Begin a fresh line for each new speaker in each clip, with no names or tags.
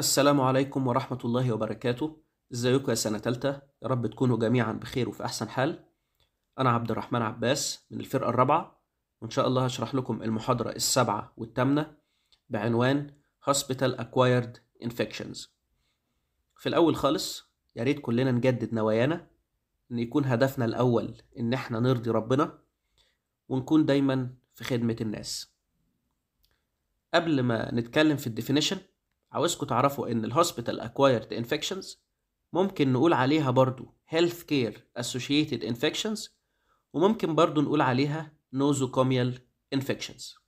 السلام عليكم ورحمة الله وبركاته ازيكم يا سنة تالتة يا رب تكونوا جميعا بخير وفي أحسن حال أنا عبد الرحمن عباس من الفرقة الرابعة وإن شاء الله هشرح لكم المحاضرة السابعة والثامنة بعنوان Hospital Acquired Infections في الأول خالص يا ريت كلنا نجدد نوايانا إن يكون هدفنا الأول إن إحنا نرضي ربنا ونكون دايما في خدمة الناس قبل ما نتكلم في الديفينيشن عاوزكم تعرفوا ان الهوسبيتال اكوايرد انفكشنز ممكن نقول عليها برضو health care associated infections وممكن برضو نقول عليها nosocomial infections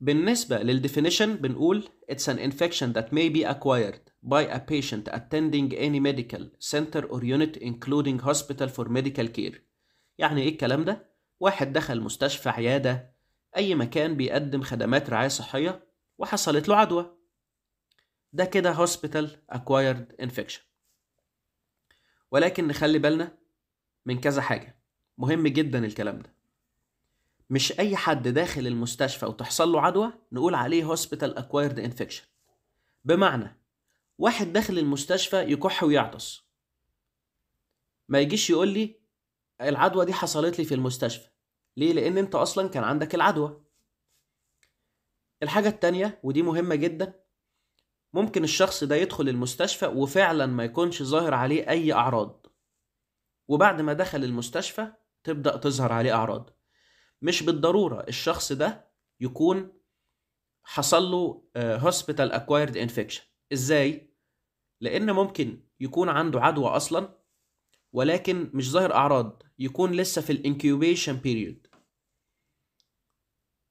بالنسبة للديفينيشن بنقول it's an infection that may be acquired by a patient attending any medical center or unit including hospital for medical care يعني ايه الكلام ده؟ واحد دخل مستشفى عيادة أي مكان بيقدم خدمات رعاية صحية وحصلت له عدوى ده كده Hospital Acquired Infection ولكن نخلي بالنا من كذا حاجة مهم جدا الكلام ده مش أي حد داخل المستشفى وتحصل له عدوى نقول عليه Hospital Acquired Infection بمعنى واحد داخل المستشفى يكح ويعطس ما يجيش يقول لي العدوى دي حصلت لي في المستشفى ليه؟ لأن أنت أصلا كان عندك العدوى الحاجة التانية ودي مهمة جدا ممكن الشخص ده يدخل المستشفى وفعلا ما يكونش ظاهر عليه أي أعراض وبعد ما دخل المستشفى تبدأ تظهر عليه أعراض مش بالضرورة الشخص ده يكون حصل له هوسبيتال اكوايرد انفكشن ازاي لان ممكن يكون عنده عدوى اصلا ولكن مش ظاهر اعراض يكون لسه في الانكيوبيشن بيريود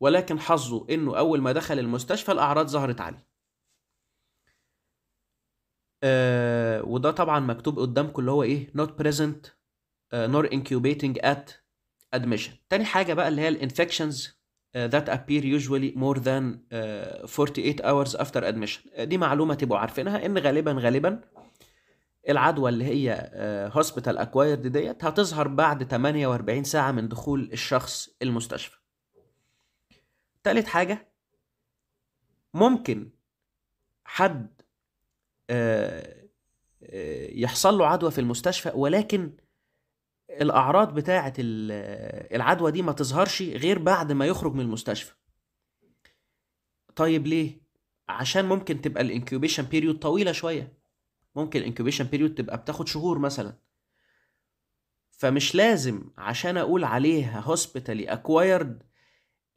ولكن حظه انه اول ما دخل المستشفى الاعراض ظهرت عليه آه وده طبعا مكتوب قدامكم اللي هو ايه not present uh, nor incubating at admission تاني حاجة بقى اللي هي الانفكشنز آه، uh, that appear usually more than uh, آه، 48 hours after admission دي معلومة تبقوا عارفينها ان غالبا غالبا العدوى اللي هي هوسبيتال آه، اكوايرد ديت هتظهر بعد 48 ساعة من دخول الشخص المستشفى تالت حاجة ممكن حد آه، آه، يحصل له عدوى في المستشفى ولكن الاعراض بتاعه العدوى دي ما تظهرش غير بعد ما يخرج من المستشفى طيب ليه عشان ممكن تبقى الانكيوبيشن بيريود طويله شويه ممكن الانكوبيشن بيريود تبقى بتاخد شهور مثلا فمش لازم عشان اقول عليها هوسبيتالي اكوايرد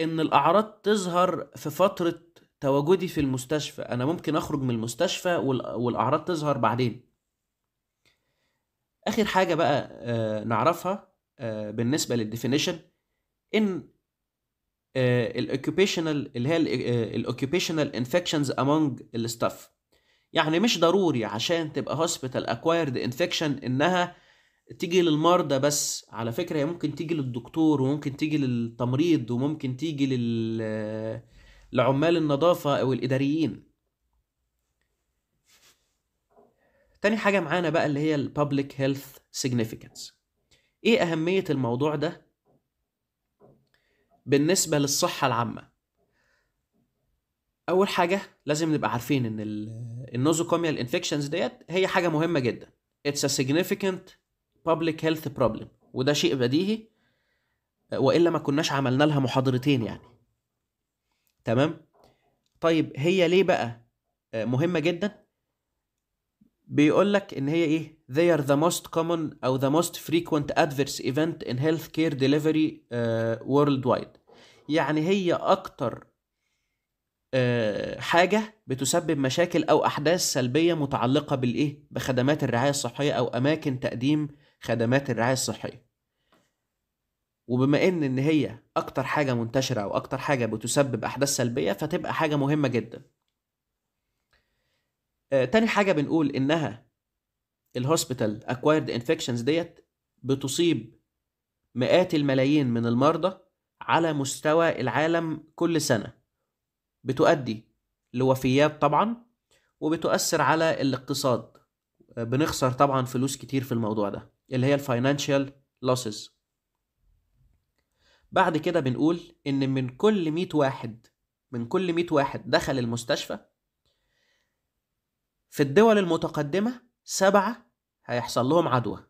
ان الاعراض تظهر في فتره تواجدي في المستشفى انا ممكن اخرج من المستشفى والاعراض تظهر بعدين اخر حاجه بقى آه، نعرفها آه، بالنسبه للديفينيشن ان آه، الاوكيوبيشنال اللي هي الاوكيوبيشنال انفكشنز امونج الستاف يعني مش ضروري عشان تبقى هوسبيتال اكوايرد انفكشن انها تيجي للمرضى بس على فكره هي ممكن تيجي للدكتور وممكن تيجي للتمريض وممكن تيجي لل لعمال النظافه او الاداريين تاني حاجه معانا بقى اللي هي البابليك هيلث سيجنيفيكانس ايه اهميه الموضوع ده بالنسبه للصحه العامه اول حاجه لازم نبقى عارفين ان النوزوكوميال انفكشنز ديت هي حاجه مهمه جدا اتس ا سيجنيفيكانت بابليك هيلث بروبلم وده شيء بديهي والا ما كناش عملنا لها محاضرتين يعني تمام طيب هي ليه بقى آه، مهمه جدا بيقول لك ان هي ايه they are the most common او the most frequent adverse event in healthcare delivery uh, worldwide يعني هي اكتر آه، حاجه بتسبب مشاكل او احداث سلبيه متعلقه بالايه بخدمات الرعايه الصحيه او اماكن تقديم خدمات الرعايه الصحيه وبما ان ان هي اكتر حاجه منتشره او اكتر حاجه بتسبب احداث سلبيه فتبقى حاجه مهمه جدا آه، تاني حاجه بنقول انها الهوسبيتال اكوايرد انفكشنز ديت بتصيب مئات الملايين من المرضى على مستوى العالم كل سنه بتؤدي لوفيات طبعا وبتؤثر على الاقتصاد بنخسر طبعا فلوس كتير في الموضوع ده اللي هي الفاينانشال لوسز بعد كده بنقول ان من كل 100 واحد من كل 100 واحد دخل المستشفى في الدول المتقدمة سبعة هيحصل لهم عدوى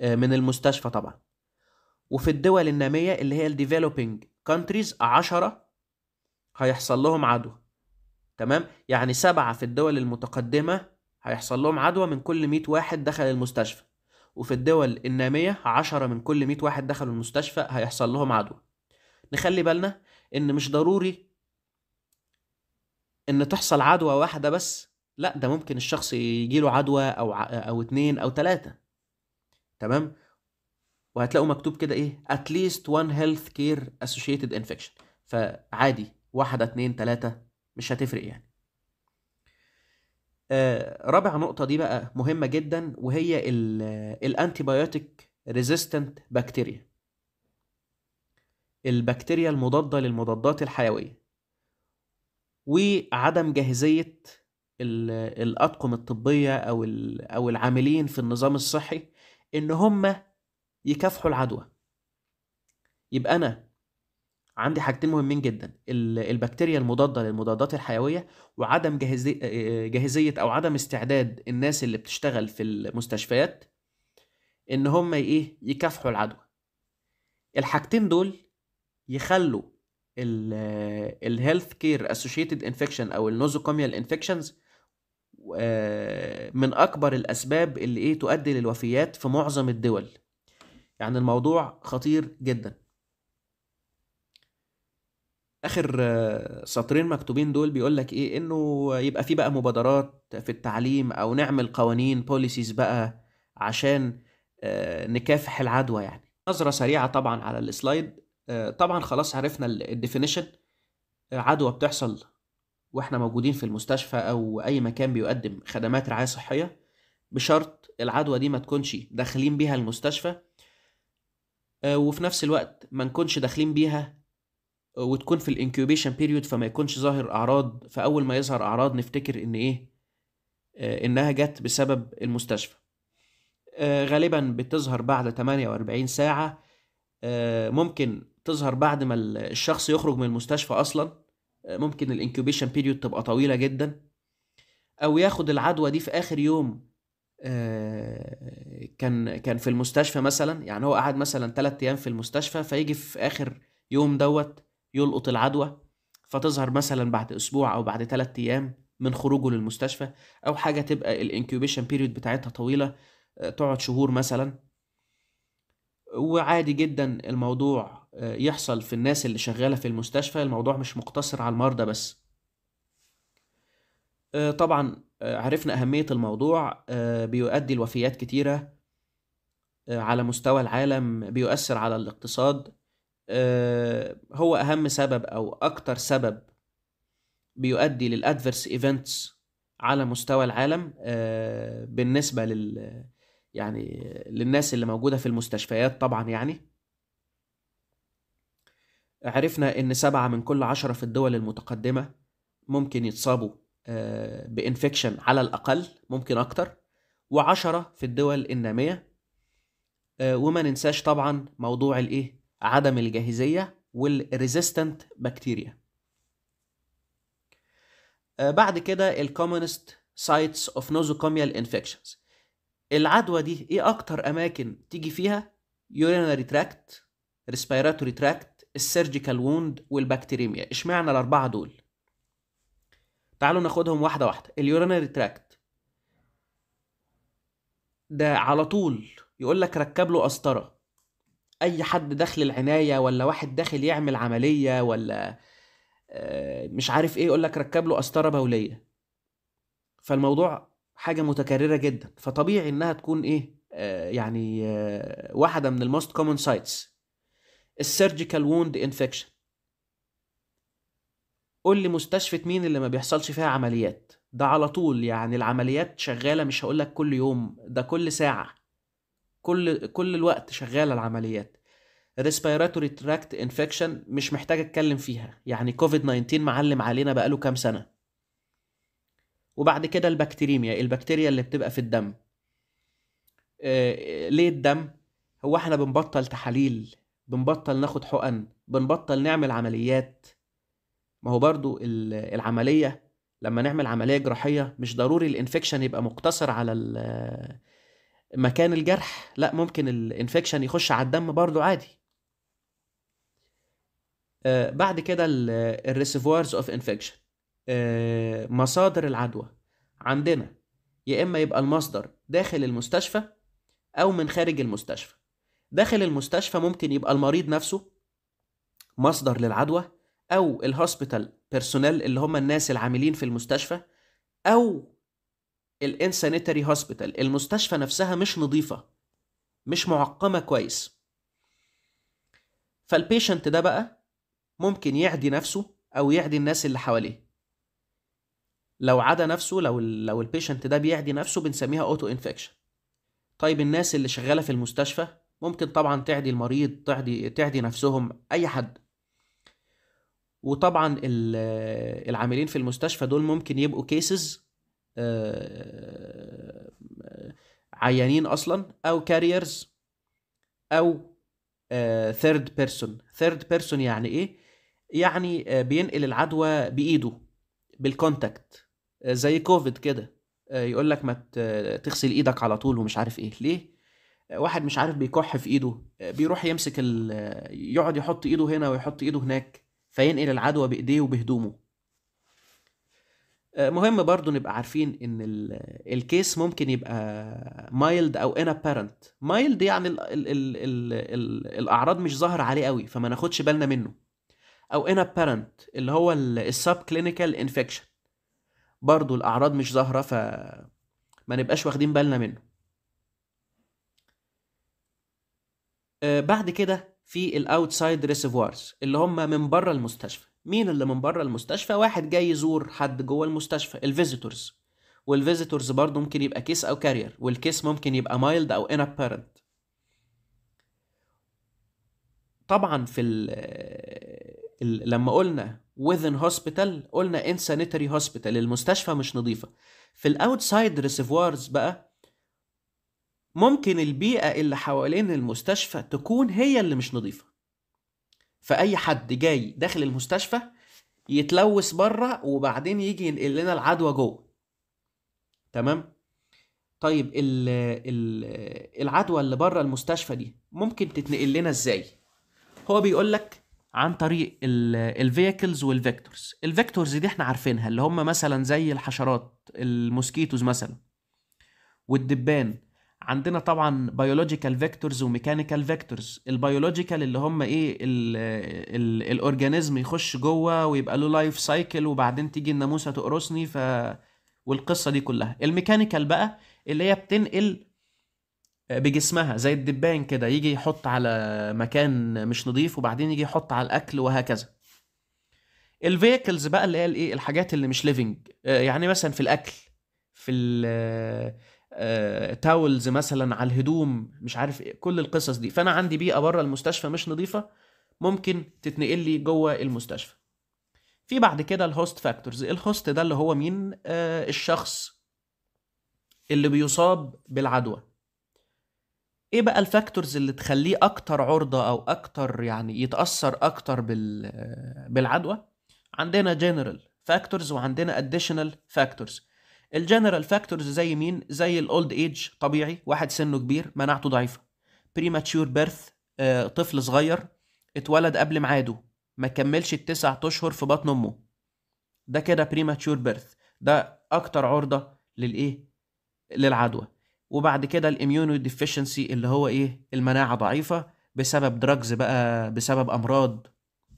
آه، من المستشفى طبعا وفي الدول النامية اللي هي الديفلوبينج كونتريز عشرة هيحصل لهم عدوى تمام يعني سبعة في الدول المتقدمة هيحصل لهم عدوى من كل 100 واحد دخل المستشفى وفي الدول النامية 10 من كل 100 واحد دخلوا المستشفى هيحصل لهم عدوى نخلي بالنا ان مش ضروري ان تحصل عدوى واحدة بس لا ده ممكن الشخص يجيله عدوى او ع... او اتنين او تلاتة تمام وهتلاقوا مكتوب كده ايه at least one health care associated infection فعادي واحدة اتنين تلاتة مش هتفرق يعني آه رابع نقطة دي بقى مهمة جدا وهي الانتيبيوتيك ريزيستنت بكتيريا البكتيريا المضادة للمضادات الحيوية وعدم جاهزية الأطقم الطبية أو أو العاملين في النظام الصحي إن هم يكافحوا العدوى يبقى أنا عندي حاجتين مهمين جدا البكتيريا المضاده للمضادات الحيويه وعدم جاهزيه او عدم استعداد الناس اللي بتشتغل في المستشفيات ان هم ايه يكافحوا العدوى الحاجتين دول يخلوا الهيلث كير اسوشيتد انفكشن او النوزوكوميال انفكشنز آه، من اكبر الاسباب اللي ايه تؤدي للوفيات في معظم الدول يعني الموضوع خطير جدا اخر آه، سطرين مكتوبين دول بيقول لك ايه انه يبقى في بقى مبادرات في التعليم او نعمل قوانين بوليسيز بقى عشان آه، نكافح العدوى يعني نظره سريعه طبعا على السلايد آه، طبعا خلاص عرفنا الديفينيشن عدوى بتحصل واحنا موجودين في المستشفى او اي مكان بيقدم خدمات رعايه صحيه بشرط العدوى دي ما تكونش داخلين بيها المستشفى وفي نفس الوقت ما نكونش داخلين بيها وتكون في الانكيوبيشن بيريود فما يكونش ظاهر اعراض فاول ما يظهر اعراض نفتكر ان ايه آه، انها جت بسبب المستشفى آه، غالبا بتظهر بعد 48 ساعه آه، ممكن تظهر بعد ما الشخص يخرج من المستشفى اصلا ممكن الانكيوبيشن بيريود تبقى طويله جدا او ياخد العدوى دي في اخر يوم كان كان في المستشفى مثلا يعني هو قعد مثلا 3 ايام في المستشفى فيجي في اخر يوم دوت يلقط العدوى فتظهر مثلا بعد اسبوع او بعد ثلاثة ايام من خروجه للمستشفى او حاجه تبقى الانكيوبيشن بيريود بتاعتها طويله آه، تقعد شهور مثلا وعادي جدا الموضوع آه، يحصل في الناس اللي شغاله في المستشفى الموضوع مش مقتصر على المرضى بس آه، طبعا عرفنا اهميه الموضوع بيؤدي لوفيات كتيره على مستوى العالم بيؤثر على الاقتصاد آه، هو اهم سبب او اكتر سبب بيؤدي للأدفرس ايفنتس على مستوى العالم آه، بالنسبه لل يعني للناس اللي موجوده في المستشفيات طبعا يعني عرفنا ان سبعة من كل عشرة في الدول المتقدمة ممكن يتصابوا آه، بانفكشن على الاقل ممكن اكتر وعشرة في الدول النامية وما ننساش طبعا موضوع الايه عدم الجاهزية والريزيستنت بكتيريا آه، بعد كده الكومونست سايتس اوف نوزوكوميال انفكشنز العدوى دي ايه اكتر اماكن تيجي فيها يورينري تراكت ريسبيراتوري تراكت السيرجيكال ووند والبكتيريميا اشمعنى الاربعه دول تعالوا ناخدهم واحده واحده اليورينري تراكت ده على طول يقول لك ركب له قسطره اي حد داخل العنايه ولا واحد داخل يعمل عمليه ولا آه، مش عارف ايه يقول لك ركب له قسطره بوليه فالموضوع حاجه متكرره جدا فطبيعي انها تكون ايه آه، يعني آه، واحده من الموست كومن سايتس السيرجيكال ووند انفكشن قول لي مستشفى مين اللي ما بيحصلش فيها عمليات ده على طول يعني العمليات شغاله مش هقول لك كل يوم ده كل ساعه كل كل الوقت شغاله العمليات ريسبيراتوري تراكت انفكشن مش محتاج اتكلم فيها يعني كوفيد 19 معلم علينا بقاله كام سنه وبعد كده البكتيريميا البكتيريا اللي بتبقى في الدم آه ليه الدم هو احنا بنبطل تحاليل بنبطل ناخد حقن بنبطل نعمل عمليات ما هو برضو العملية لما نعمل عملية جراحية مش ضروري الانفكشن يبقى مقتصر على مكان الجرح لا ممكن الانفكشن يخش على الدم برضو عادي آه، بعد كده الريسيفوارز اوف انفكشن مصادر العدوى عندنا يا اما يبقى المصدر داخل المستشفى او من خارج المستشفى داخل المستشفى ممكن يبقى المريض نفسه مصدر للعدوى او الهوسبيتال بيرسونيل اللي هم الناس العاملين في المستشفى او الانسانيتري هوسبيتال المستشفى نفسها مش نظيفة مش معقمة كويس فالبيشنت ده بقى ممكن يعدي نفسه او يعدي الناس اللي حواليه لو عدا نفسه لو لو البيشنت ده بيعدي نفسه بنسميها اوتو انفكشن طيب الناس اللي شغاله في المستشفى ممكن طبعا تعدي المريض تعدي تعدي نفسهم اي حد وطبعا العاملين في المستشفى دول ممكن يبقوا كيسز آه، آه، عيانين اصلا او كاريرز او ثيرد بيرسون ثيرد بيرسون يعني ايه يعني آه، بينقل العدوى بايده بالكونتاكت زي كوفيد كده يقول لك ما تغسل ايدك على طول ومش عارف ايه ليه واحد مش عارف بيكح في ايده بيروح يمسك ال... يقعد يحط ايده هنا ويحط ايده هناك فينقل العدوى بايديه وبهدومه آه، مهم برضو نبقى عارفين ان الكيس ممكن يبقى مايلد او ان ابارنت مايلد يعني الـ الـ الـ الـ الـ الاعراض مش ظاهره عليه قوي فما ناخدش بالنا منه او ان ابارنت اللي هو السب كلينيكال انفكشن برضو الاعراض مش ظاهره فما نبقاش واخدين بالنا منه آه، بعد كده في الاوتسايد ريسيفوارز اللي هم من بره المستشفى مين اللي من بره المستشفى واحد جاي يزور حد جوه المستشفى الفيزيتورز والفيزيتورز برضه ممكن يبقى كيس او كارير والكيس ممكن يبقى مايلد او ان ابيرنت طبعا في ال الـ لما قلنا within hospital قلنا insanitary hospital المستشفى مش نظيفة في الاوتسايد ريسيفوارز بقى ممكن البيئة اللي حوالين المستشفى تكون هي اللي مش نظيفة فاي حد جاي داخل المستشفى يتلوث بره وبعدين يجي ينقل لنا العدوى جوه تمام طيب ال ال العدوى اللي بره المستشفى دي ممكن تتنقل لنا ازاي هو بيقول لك عن طريق الفيكلز والفيكتورز الفيكتورز دي احنا عارفينها اللي هم مثلا زي الحشرات الموسكيتوز مثلا والدبان عندنا طبعا بيولوجيكال فيكتورز وميكانيكال فيكتورز البيولوجيكال اللي هم ايه الاورجانيزم يخش جوه ويبقى له لايف سايكل وبعدين تيجي الناموسه تقرصني ف والقصه دي كلها الميكانيكال بقى اللي هي بتنقل بجسمها زي الدبان كده يجي يحط على مكان مش نظيف وبعدين يجي يحط على الاكل وهكذا الفيكلز بقى اللي هي الايه الحاجات اللي مش ليفنج آه، يعني مثلا في الاكل في تاولز آه، مثلا على الهدوم مش عارف ايه كل القصص دي فانا عندي بيئه بره المستشفى مش نظيفه ممكن تتنقل لي جوه المستشفى في بعد كده الهوست فاكتورز الهوست ده اللي هو مين آه الشخص اللي بيصاب بالعدوى ايه بقى الفاكتورز اللي تخليه اكتر عرضه او اكتر يعني يتاثر اكتر بال آه، بالعدوى عندنا جنرال فاكتورز وعندنا اديشنال فاكتورز الجنرال فاكتورز زي مين زي الاولد ايج طبيعي واحد سنه كبير مناعته ضعيفه بريماتشور آه، بيرث طفل صغير اتولد قبل ميعاده ما كملش التسع اشهر في بطن امه ده كده بريماتشور بيرث ده اكتر عرضه للايه للعدوى وبعد كده الاميونو ديفيشنسي اللي هو ايه المناعه ضعيفه بسبب دراجز بقى بسبب امراض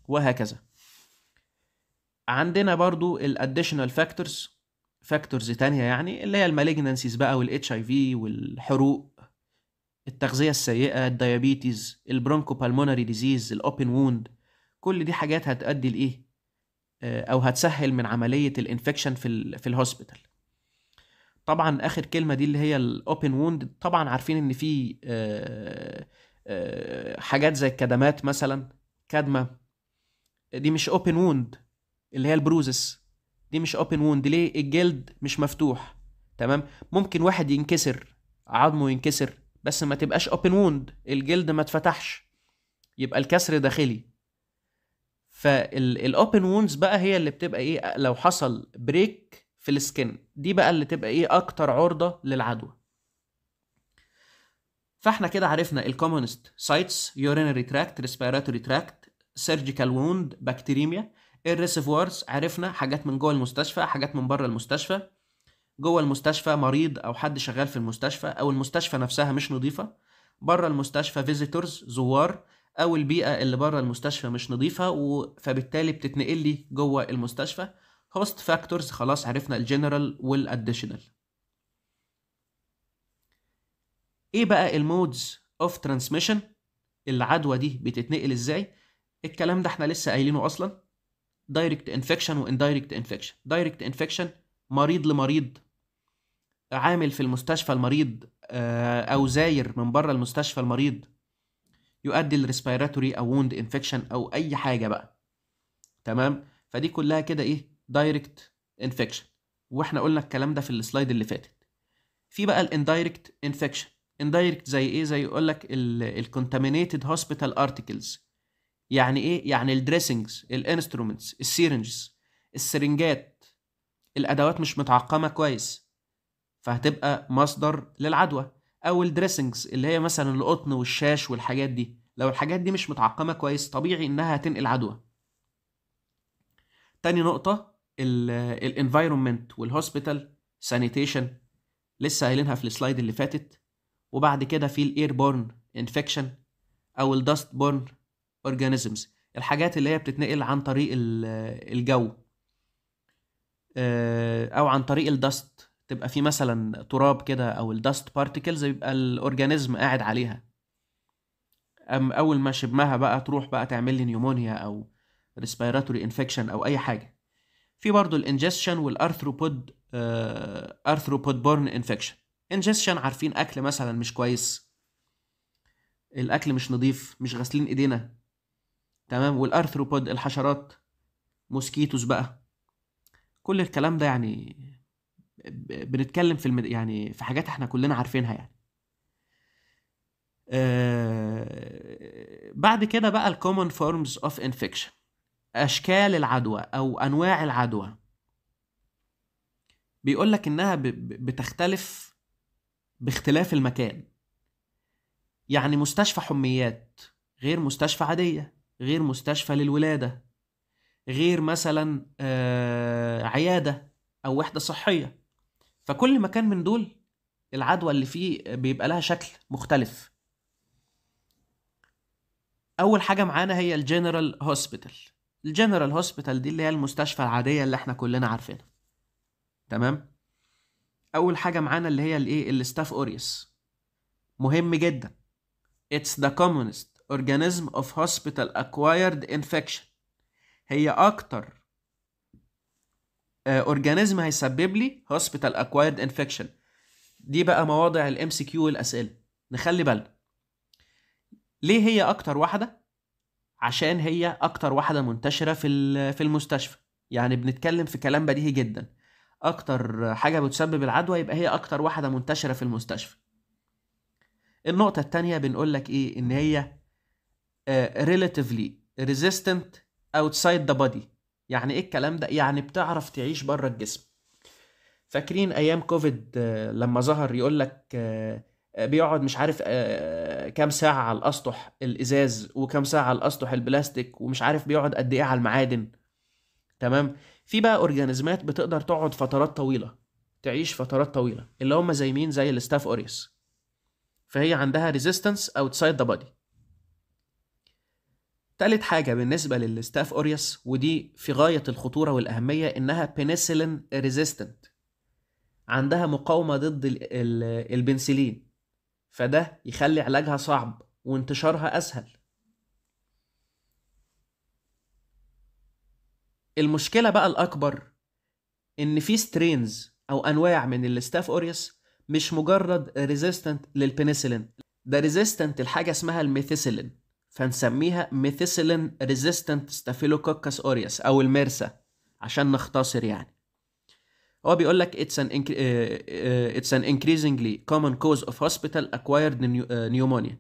وهكذا عندنا برضو الاديشنال فاكتورز فاكتورز تانية يعني اللي هي المالجنانسيز بقى والاتش اي في والحروق التغذية السيئة الديابيتيز البرونكو بالموناري ديزيز الاوبن ووند كل دي حاجات هتؤدي لايه آه، او هتسهل من عملية الانفكشن في الـ في الهوسبيتال طبعا اخر كلمة دي اللي هي الاوبن ووند طبعا عارفين ان في آه، آه، حاجات زي الكدمات مثلا كدمة دي مش اوبن ووند اللي هي البروزس دي مش اوبن ووند ليه الجلد مش مفتوح تمام ممكن واحد ينكسر عظمه ينكسر بس ما تبقاش اوبن ووند الجلد ما اتفتحش يبقى الكسر داخلي فالاوبن ووندز بقى هي اللي بتبقى ايه لو حصل بريك في السكن دي بقى اللي تبقى ايه اكتر عرضه للعدوى فاحنا كده عرفنا الكومونست سايتس urinary tract respiratory tract surgical wound بكتيريميا الريسيفوارز عرفنا حاجات من جوه المستشفى حاجات من بره المستشفى جوه المستشفى مريض او حد شغال في المستشفى او المستشفى نفسها مش نظيفه بره المستشفى فيزيتورز زوار او البيئه اللي بره المستشفى مش نظيفه فبالتالي بتتنقل لي جوه المستشفى هوست فاكتورز خلاص عرفنا الجنرال والاديشنال ايه بقى المودز اوف ترانسميشن العدوى دي بتتنقل ازاي الكلام ده احنا لسه قايلينه اصلا دايركت انفكشن واندايركت انفكشن دايركت انفكشن مريض لمريض عامل في المستشفى المريض آه، او زاير من بره المستشفى المريض يؤدي لريسبيراتوري او ووند انفكشن او اي حاجه بقى تمام فدي كلها كده ايه دايركت انفكشن واحنا قلنا الكلام ده في السلايد اللي فاتت في بقى الاندايركت انفكشن اندايركت زي ايه زي يقول لك الكونتامينيتد هوسبيتال ارتكلز يعني ايه يعني الدريسنجز الانسترومنتس السيرنجز السرنجات الادوات مش متعقمه كويس فهتبقى مصدر للعدوى او الدريسنجز اللي هي مثلا القطن والشاش والحاجات دي لو الحاجات دي مش متعقمه كويس طبيعي انها هتنقل عدوى تاني نقطه الانفايرمنت والهوسبيتال سانيتيشن لسه قايلينها في السلايد اللي فاتت وبعد كده في الاير بورن انفكشن او الدست بورن organisms الحاجات اللي هي بتتنقل عن طريق الجو آه، او عن طريق الدست تبقى في مثلا تراب كده او الدست بارتيكلز يبقى الاورجانيزم قاعد عليها أم اول ما شمها بقى تروح بقى تعمل لي نيومونيا او ريسبيراتوري انفكشن او اي حاجه في برضو الانجستشن والارثروبود ارثروبود بورن انفكشن انجستشن عارفين اكل مثلا مش كويس الاكل مش نظيف مش غاسلين ايدينا تمام والارثروبود الحشرات موسكيتوس بقى كل الكلام ده يعني بنتكلم في المد... يعني في حاجات احنا كلنا عارفينها يعني آه... بعد كده بقى الكومن فورمز اوف انفكشن اشكال العدوى او انواع العدوى بيقول لك انها ب... بتختلف باختلاف المكان يعني مستشفى حميات غير مستشفى عاديه غير مستشفى للولاده غير مثلا آه، عياده او وحده صحيه فكل مكان من دول العدوى اللي فيه بيبقى لها شكل مختلف اول حاجه معانا هي الجنرال هوسبيتال الجنرال هوسبيتال دي اللي هي المستشفى العاديه اللي احنا كلنا عارفينها تمام اول حاجه معانا اللي هي الايه الستاف أوريس مهم جدا It's the communist organism of hospital acquired infection هي اكتر اورجانيزم آه، هيسبب لي hospital acquired infection دي بقى مواضع الام سي كيو والاسئله نخلي بالنا ليه هي اكتر واحده عشان هي اكتر واحده منتشره في في المستشفى يعني بنتكلم في كلام بديهي جدا اكتر حاجه بتسبب العدوى يبقى هي اكتر واحده منتشره في المستشفى النقطه الثانيه بنقول لك ايه ان هي آه، relatively resistant outside the body يعني ايه الكلام ده يعني بتعرف تعيش بره الجسم فاكرين ايام كوفيد آه، لما ظهر يقول لك آه، بيقعد مش عارف كام ساعة على الأسطح الإزاز وكام ساعة على الأسطح البلاستيك ومش عارف بيقعد قد إيه على المعادن تمام في بقى أورجانيزمات بتقدر تقعد فترات طويلة تعيش فترات طويلة اللي هم زي مين زي الاستاف أوريس فهي عندها ريزيستنس اوتسايد ذا بادي تالت حاجة بالنسبة للستاف أوريوس ودي في غاية الخطورة والأهمية إنها بنسلين ريزيستنت عندها مقاومة ضد البنسلين فده يخلي علاجها صعب وانتشارها أسهل المشكلة بقى الأكبر إن في سترينز أو أنواع من الستاف أوريوس مش مجرد ريزيستنت للبنسلين ده ريزيستنت لحاجة اسمها الميثيسيلين فنسميها ميثيسيلين ريزيستنت ستافيلوكوكس اوريوس او المرسى عشان نختصر يعني هو بيقول لك it's an, uh, it's an increasingly common cause of hospital acquired آه، pneumonia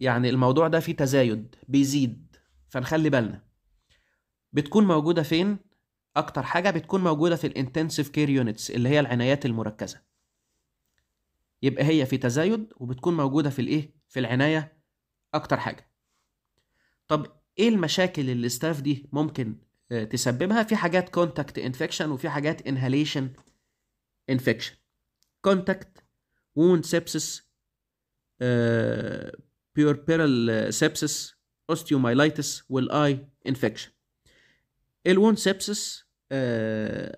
يعني الموضوع ده فيه تزايد بيزيد فنخلي بالنا بتكون موجودة فين؟ أكتر حاجة بتكون موجودة في الانتنسيف كير يونتس اللي هي العنايات المركزة يبقى هي في تزايد وبتكون موجودة في الإيه؟ في العناية أكتر حاجة طب ايه المشاكل اللي الستاف دي ممكن آه، تسببها في حاجات كونتاكت انفكشن وفي حاجات انهاليشن انفكشن كونتاكت وون سيبسس بيوربيرال سيبسس اوستيومايلايتس والاي انفكشن الوون سيبسس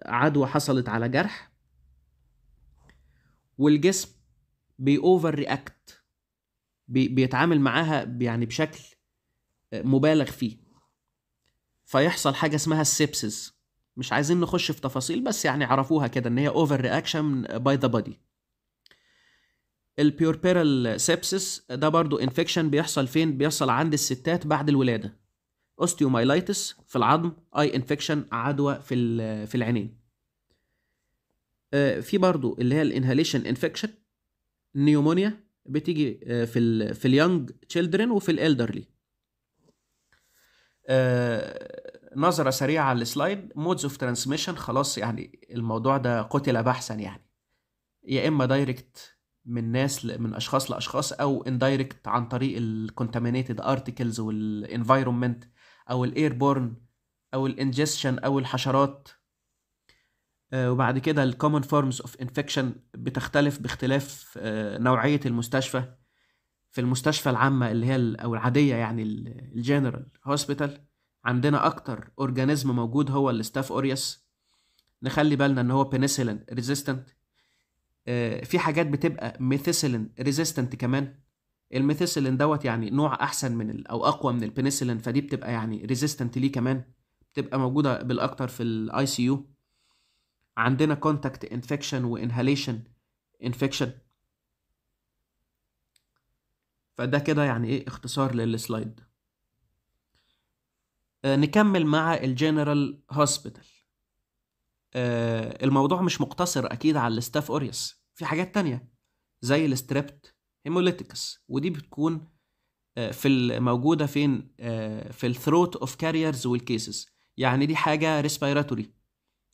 عدوى حصلت على جرح والجسم بي اوفر رياكت بيتعامل معاها يعني بشكل مبالغ فيه فيحصل حاجه اسمها السيبسز مش عايزين نخش في تفاصيل بس يعني عرفوها كده ان هي اوفر رياكشن باي ذا بودي البيوربيرال سيبسس ده برضو انفكشن بيحصل فين بيحصل عند الستات بعد الولاده اوستيومايلايتس في العظم اي انفكشن عدوى في في العينين آه، في برضو اللي هي الانهاليشن انفكشن نيومونيا بتيجي آه، في الـ في اليونج تشيلدرن وفي الالدرلي آه، نظره سريعه على السلايد مودز اوف ترانسميشن خلاص يعني الموضوع ده قتل بحثا يعني يا اما دايركت من ناس ل... من اشخاص لاشخاص او اندايركت عن طريق الكونتامينيتد ارتكلز والانفايرومنت او الايربورن او الانجستشن او الحشرات آه، وبعد كده الكومن فورمز اوف انفكشن بتختلف باختلاف آه، نوعيه المستشفى في المستشفى العامة اللي هي أو العادية يعني الجنرال هوسبيتال عندنا أكتر أورجانيزم موجود هو الستاف أوريوس نخلي بالنا إن هو بنسلين ريزيستنت آه، في حاجات بتبقى ميثيسلين ريزيستنت كمان الميثيسلين دوت يعني نوع أحسن من أو أقوى من البنسلين فدي بتبقى يعني ريزيستنت ليه كمان بتبقى موجودة بالأكتر في الآي سي يو عندنا كونتاكت انفكشن وانهاليشن انفكشن فده كده يعني ايه اختصار للسلايد ده آه، نكمل مع الجنرال هوسبيتال آه، الموضوع مش مقتصر اكيد على الاستاف اوريس في حاجات تانية زي الستريبت هيموليتكس ودي بتكون آه، في موجوده فين في الثروت اوف كاريرز والكيسز يعني دي حاجه ريسبيراتوري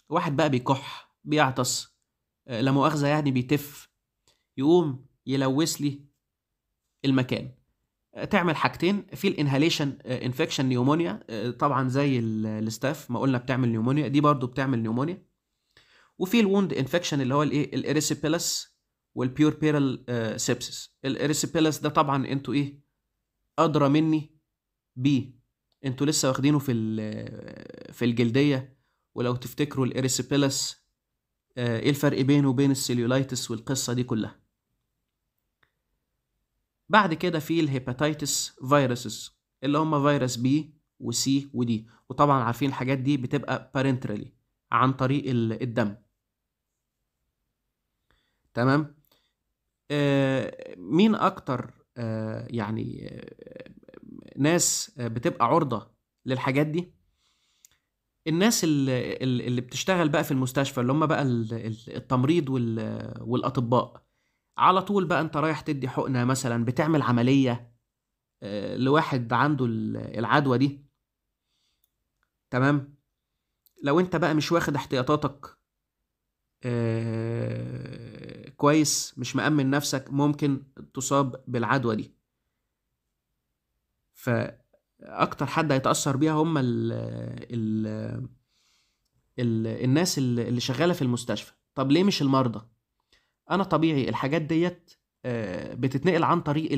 واحد بقى بيكح بيعطس لا مؤاخذه يعني بيتف يقوم يلوث لي المكان آه، تعمل حاجتين في الانهاليشن انفكشن نيومونيا طبعا زي الستاف ما قلنا بتعمل نيومونيا دي برضو بتعمل نيومونيا وفي الوند انفكشن اللي هو الايه الاريسيبيلس والبيور بيرال سيبسس الاريسيبيلس ده طبعا انتوا ايه ادرى مني بيه انتوا لسه واخدينه في آه، في الجلديه ولو تفتكروا الاريسيبيلس آه، ايه الفرق بينه وبين السيليولايتس والقصه دي كلها بعد كده في الهيباتيتس فيروسز اللي هم فيروس بي وسي ودي وطبعا عارفين الحاجات دي بتبقى بارنترالي عن طريق الدم تمام آه مين اكتر آه يعني آه ناس بتبقى عرضه للحاجات دي الناس اللي, اللي بتشتغل بقى في المستشفى اللي هم بقى التمريض والاطباء على طول بقى انت رايح تدي حقنه مثلا بتعمل عمليه آه، لواحد عنده العدوى دي تمام لو انت بقى مش واخد احتياطاتك آه، كويس مش مأمن نفسك ممكن تصاب بالعدوى دي فأكتر حد هيتأثر بيها هم الـ الـ الـ الناس اللي شغالة في المستشفى طب ليه مش المرضى انا طبيعي الحاجات ديت آه، بتتنقل عن طريق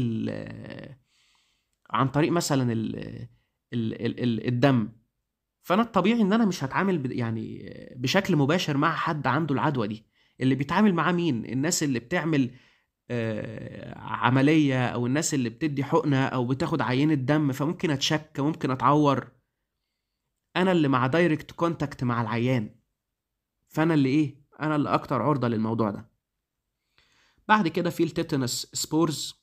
عن طريق مثلا الـ الـ الـ الـ الدم فانا الطبيعي ان انا مش هتعامل يعني بشكل مباشر مع حد عنده العدوى دي اللي بيتعامل معاه مين الناس اللي بتعمل آه، عملية أو الناس اللي بتدي حقنة أو بتاخد عينة دم فممكن أتشك ممكن أتعور أنا اللي مع دايركت كونتاكت مع العيان فأنا اللي إيه أنا اللي أكتر عرضة للموضوع ده بعد كده في التيتانوس سبورز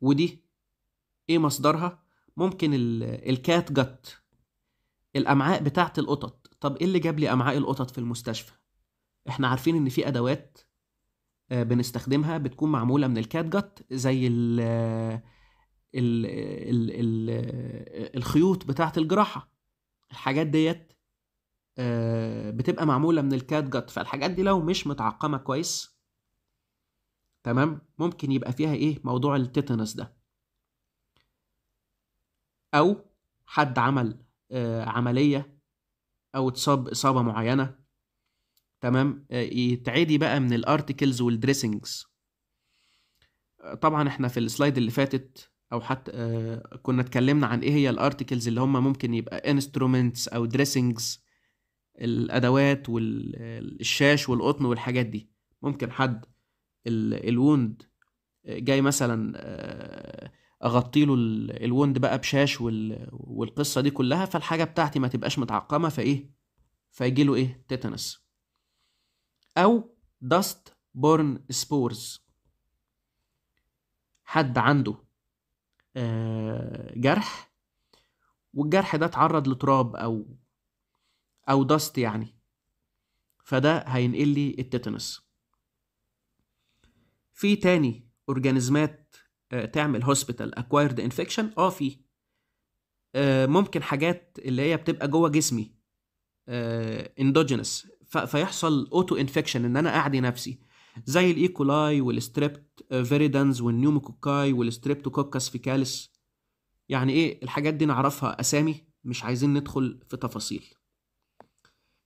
ودي ايه مصدرها ممكن الكات جت الامعاء بتاعه القطط طب ايه اللي جاب لي امعاء القطط في المستشفى احنا عارفين ان في ادوات آه، بنستخدمها بتكون معموله من الكات جت زي ال آه، ال ال ال آه، الخيوط بتاعه الجراحه الحاجات ديت بتبقى معموله من الكات جت فالحاجات دي لو مش متعقمه كويس تمام ممكن يبقى فيها ايه موضوع التيتانوس ده او حد عمل آه عمليه او اتصاب اصابه معينه تمام آه يتعدي بقى من الارتكلز والدريسنجز آه طبعا احنا في السلايد اللي فاتت او حتى آه كنا اتكلمنا عن ايه هي الارتكلز اللي هم ممكن يبقى انسترومنتس او دريسنجز الادوات والشاش آه، والقطن والحاجات دي ممكن حد الوند جاي مثلا آه، اغطي له الوند بقى بشاش والقصه دي كلها فالحاجه بتاعتي ما تبقاش متعقمه فايه فيجي له ايه تيتانوس او داست بورن سبورز حد عنده آه، جرح والجرح ده اتعرض لتراب او او داست يعني فده هينقل لي التيتانوس في تاني اورجانيزمات آه، تعمل هوسبيتال اكوايرد انفكشن اه في آه، ممكن حاجات اللي هي بتبقى جوه جسمي اندوجينس آه، فيحصل اوتو انفكشن ان انا اعدي نفسي زي الايكولاي والستريبت فيريدانز والنيوموكوكاي والستريبتوكوكس فيكاليس يعني ايه الحاجات دي نعرفها اسامي مش عايزين ندخل في تفاصيل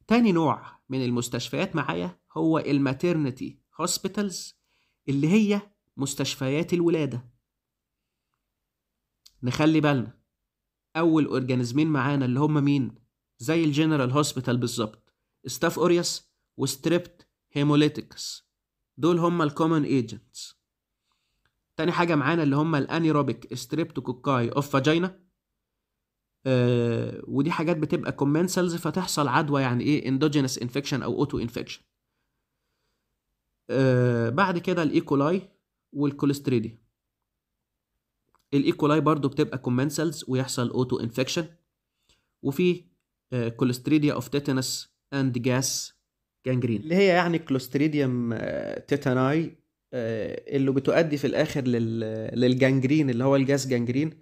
تاني نوع من المستشفيات معايا هو الماتيرنتي هوسبيتالز اللي هي مستشفيات الولادة نخلي بالنا أول أورجانيزمين معانا اللي هم مين؟ زي الجنرال هوسبيتال بالظبط ستاف أوريوس وستريبت هيموليتكس دول هم الكومن ايجنتس تاني حاجة معانا اللي هم الانيروبيك ستريبتوكوكاي اوف فاجينا أه ودي حاجات بتبقى كومنسلز فتحصل عدوى يعني ايه اندوجينس انفكشن او اوتو انفكشن آه، بعد كده الايكولاي والكوليستريديا الايكولاي برضو بتبقى كومنسلز ويحصل اوتو انفكشن وفي آه كوليستريديا اوف تيتانس اند جاس جانجرين اللي هي يعني كلوستريديوم آه، تيتاناي آه، اللي بتؤدي في الاخر للجانجرين اللي هو الجاس جانجرين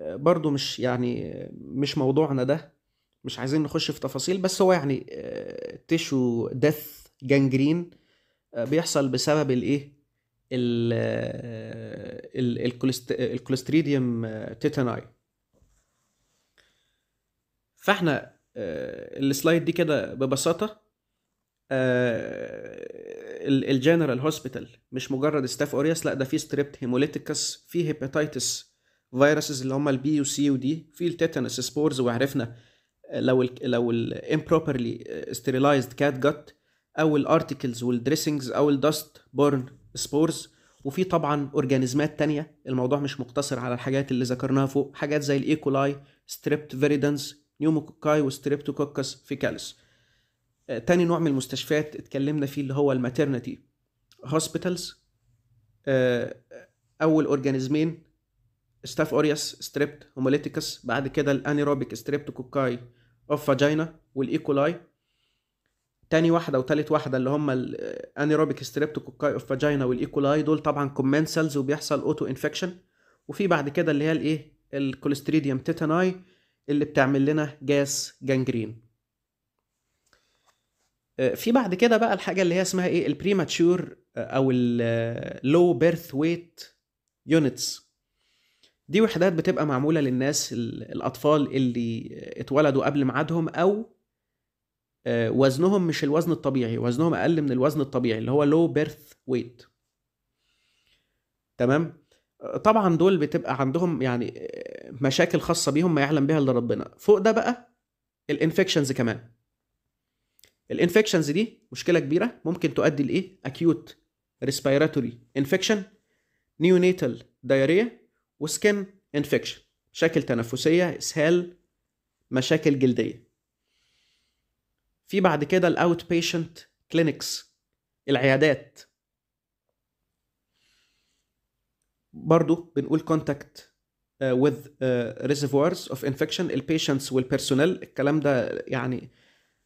برضو مش يعني مش موضوعنا ده مش عايزين نخش في تفاصيل بس هو يعني تيشو ديث جانجرين بيحصل بسبب الايه الكوليستريديوم تيتاناي فاحنا آه، السلايد دي كده ببساطه الجنرال آه، هوسبيتال مش مجرد ستاف اورياس لا ده في ستريبت هيموليتيكس في هيباتيتس فيروسز اللي هم البي يو سي ودي في التيتانس سبورز وعرفنا لو الـ لو الامبروبرلي ستيرلايزد كات جت او الارتكلز والدريسنجز او الدست بورن سبورز وفي طبعا اورجانيزمات تانية الموضوع مش مقتصر على الحاجات اللي ذكرناها فوق حاجات زي الايكولاي ستريبت فيريدنس نيوموكوكاي وستريبتوكوكس فيكالس تاني نوع من المستشفيات اتكلمنا فيه اللي هو الماتيرنتي هوسبيتالز آه، اول اورجانيزمين ستاف اورياس ستريبت هوموليتيكس بعد كده الانيروبيك ستريبتوكوكاي اوف فاجينا والايكولاي تاني واحده وتالت واحده اللي هم الانيروبيك ستريبتوكوكاي اوف فاجينا والايكولاي دول طبعا كومين سيلز وبيحصل اوتو انفكشن وفي بعد كده اللي هي الايه الكوليستريديوم تيتاناي اللي بتعمل لنا جاس آه، جانجرين في بعد كده بقى الحاجه اللي هي اسمها ايه البريماتشور آه، او اللو بيرث ويت يونتس دي وحدات بتبقى معموله للناس الاطفال اللي اتولدوا قبل ميعادهم او آه، وزنهم مش الوزن الطبيعي وزنهم اقل من الوزن الطبيعي اللي هو لو بيرث ويت تمام آه، طبعا دول بتبقى عندهم يعني آه، مشاكل خاصه بيهم ما يعلم بها الا ربنا فوق ده بقى الانفكشنز كمان الانفكشنز دي مشكله كبيره ممكن تؤدي لايه اكيوت ريسبيراتوري انفكشن نيونيتال دايريا وسكن انفكشن مشاكل تنفسيه اسهال مشاكل جلديه في بعد كده الاوت بيشنت كلينكس العيادات برضو بنقول كونتاكت with reservoirs of infection البيشنتس والبيرسونال الكلام ده يعني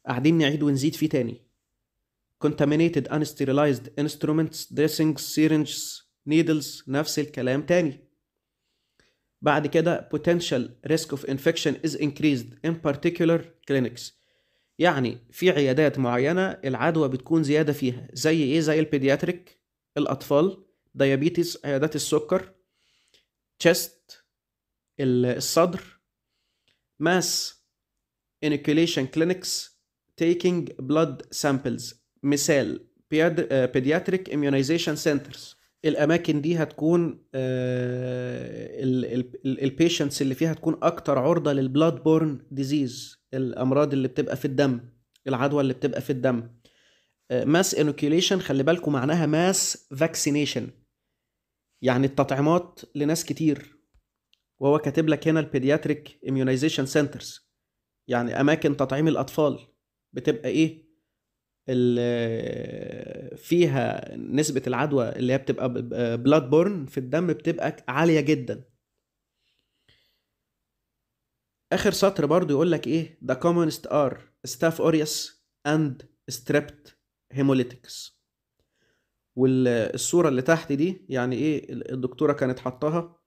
قاعدين نعيد ونزيد فيه تاني contaminated unsterilized instruments dressings syringes needles نفس الكلام تاني بعد كده potential risk of infection is increased in particular clinics يعني في عيادات معينة العدوى بتكون زيادة فيها زي إيه زي البيدياتريك الأطفال ديابيتس عيادات السكر تشست الصدر ماس انوكيوليشن كلينكس تيكينج بلاد سامبلز مثال بيدياتريك اميونيزيشن سنترز الاماكن دي هتكون آه، البيشنتس اللي فيها هتكون اكتر عرضه للبلاد بورن ديزيز الامراض اللي بتبقى في الدم العدوى اللي بتبقى في الدم ماس آه، انوكيوليشن خلي بالكم معناها ماس فاكسينيشن يعني التطعيمات لناس كتير وهو كاتب لك هنا البيدياتريك اميونايزيشن سنترز يعني اماكن تطعيم الاطفال بتبقى ايه فيها نسبه العدوى اللي هي بتبقى بلاد بورن في الدم بتبقى عاليه جدا اخر سطر برضو يقول لك ايه the commonest are staph aureus and ستريبت hemolytics والصوره اللي تحت دي يعني ايه الدكتوره كانت حطاها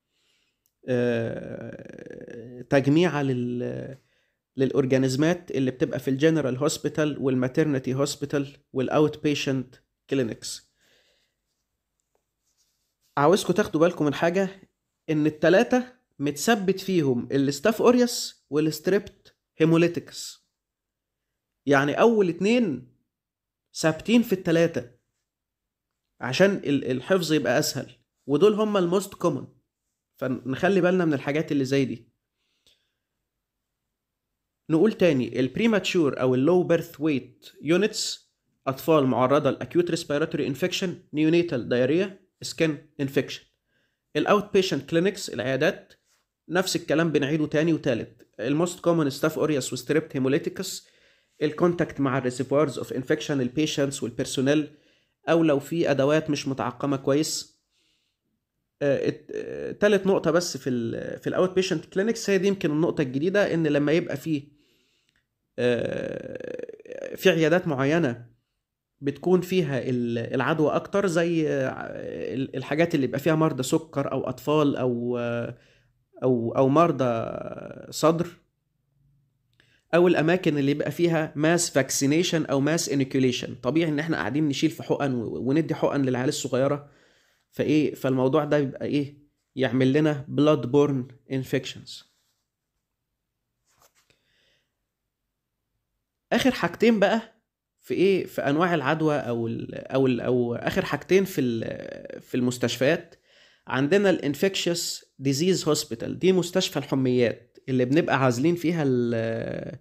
آه، تجميعه لل للأورجانيزمات اللي بتبقى في الجنرال هوسبيتال والماترنتي هوسبيتال والأوت بيشنت كلينكس عاوزكم تاخدوا بالكم من حاجة إن التلاتة متثبت فيهم الستاف أوريس والستريبت هيموليتكس يعني أول اتنين ثابتين في التلاتة عشان الحفظ يبقى أسهل ودول هما الموست كومن فنخلي بالنا من الحاجات اللي زي دي نقول تاني البريماتشور او اللو بيرث ويت يونتس اطفال معرضه لاكيوت ريسبيراتوري انفكشن نيونيتال دايريا سكن انفكشن الاوت بيشنت كلينكس العيادات نفس الكلام بنعيده تاني وتالت الموست كومن ستاف اورياس وستريبت هيموليتيكس الكونتاكت مع الريسيفوارز اوف انفكشن البيشنتس والبيرسونيل او لو في ادوات مش متعقمه كويس آه، آه، تالت نقطة بس في ال في الاوت بيشنت كلينكس هي دي يمكن النقطة الجديدة ان لما يبقى فيه آه، في عيادات معينه بتكون فيها العدوى اكتر زي آه، الحاجات اللي بيبقى فيها مرضى سكر او اطفال او آه، او او مرضى صدر او الاماكن اللي بيبقى فيها ماس فاكسينيشن او ماس انيكيوليشن طبيعي ان احنا قاعدين نشيل في حقن وندي حقن للعيال الصغيره فايه فالموضوع ده بيبقى ايه يعمل لنا بلاد بورن انفكشنز اخر حاجتين بقى في ايه في انواع العدوى او الـ او الـ او اخر حاجتين في في المستشفيات عندنا الانفكشس ديزيز هوسبيتال دي مستشفى الحميات اللي بنبقى عازلين فيها آه،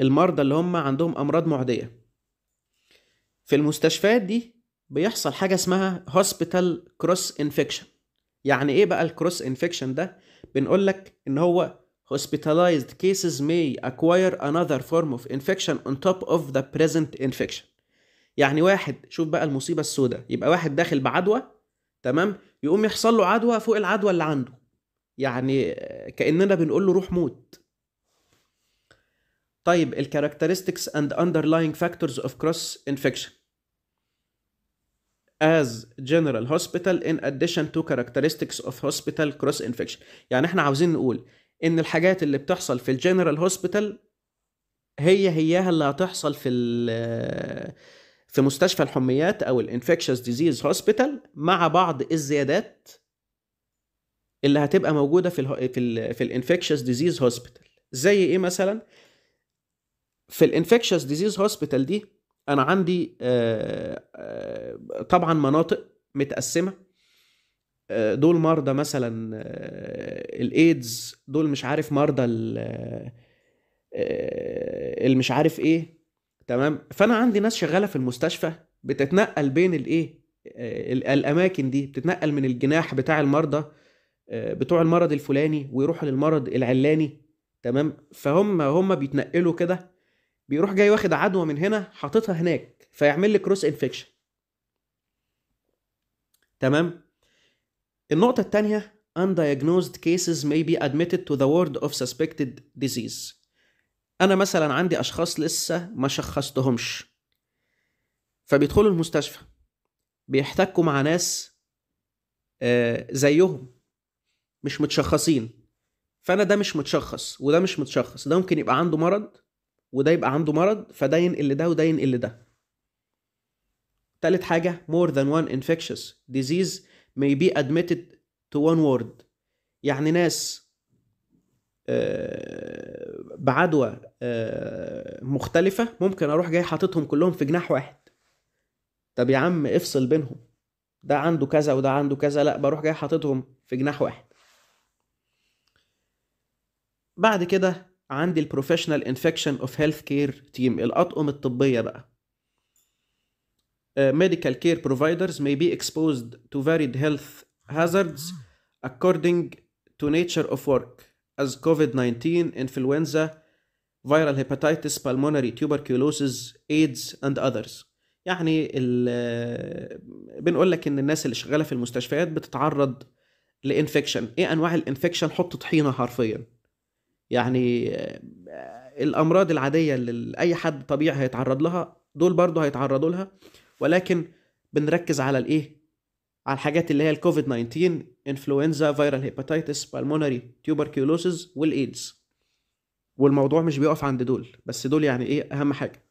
المرضى اللي هم عندهم امراض معديه في المستشفيات دي بيحصل حاجه اسمها هوسبيتال كروس انفكشن يعني ايه بقى الكروس انفكشن ده بنقول لك ان هو hospitalized cases may acquire another form of infection on top of the present infection يعني واحد شوف بقى المصيبة السوداء يبقى واحد داخل بعدوى تمام يقوم يحصل له عدوى فوق العدوى اللي عنده يعني كأننا بنقول له روح موت طيب characteristics and underlying factors of cross infection as general hospital in addition to characteristics of hospital cross infection يعني احنا عاوزين نقول ان الحاجات اللي بتحصل في الجنرال هوسبيتال هي هياها اللي هتحصل في آه، في مستشفى الحميات او الانفكشس ديزيز هوسبيتال مع بعض الزيادات اللي هتبقى موجوده في الـ في الـ في الانفكشس ديزيز هوسبيتال زي ايه مثلا في الانفكشس ديزيز هوسبيتال دي انا عندي آه، آه، طبعا مناطق متقسمه آه، دول مرضى مثلا آه، الايدز دول مش عارف مرضى آه، مش عارف ايه تمام فانا عندي ناس شغاله في المستشفى بتتنقل بين الايه الاماكن دي بتتنقل من الجناح بتاع المرضى بتوع المرض الفلاني ويروحوا للمرض العلاني تمام فهم هم بيتنقلوا كده بيروح جاي واخد عدوى من هنا حاططها هناك فيعمل لك كروس انفكشن تمام النقطة الثانية undiagnosed cases may be admitted to the ward of suspected disease أنا مثلا عندي أشخاص لسه ما شخصتهمش فبيدخلوا المستشفى بيحتكوا مع ناس آه، زيهم مش متشخصين فأنا ده مش متشخص وده مش متشخص ده ممكن يبقى عنده مرض وده يبقى عنده مرض فده ينقل لده وده ينقل لده تالت حاجة more than one infectious disease may be admitted to one word يعني ناس آه، بعدوى آه، مختلفة ممكن أروح جاي حاططهم كلهم في جناح واحد طب يا عم افصل بينهم ده عنده كذا وده عنده كذا لا بروح جاي حاططهم في جناح واحد بعد كده عندي البروفيشنال انفكشن اوف هيلث كير تيم الاطقم الطبيه بقى medical care providers may be exposed to varied health hazards according to nature of work as COVID-19, influenza, viral hepatitis, pulmonary tuberculosis, AIDS and others. يعني بنقول لك ان الناس اللي شغاله في المستشفيات بتتعرض لانفكشن، ايه انواع الانفكشن؟ حط طحينه حرفيا. يعني الامراض العاديه اللي اي حد طبيعي هيتعرض لها دول برضه هيتعرضوا لها ولكن بنركز على الايه على الحاجات اللي هي الكوفيد 19 انفلونزا فيرال هيباتيتس بالمونري تيوبركيولوسيس والايدز والموضوع مش بيقف عند دول بس دول يعني ايه اهم حاجه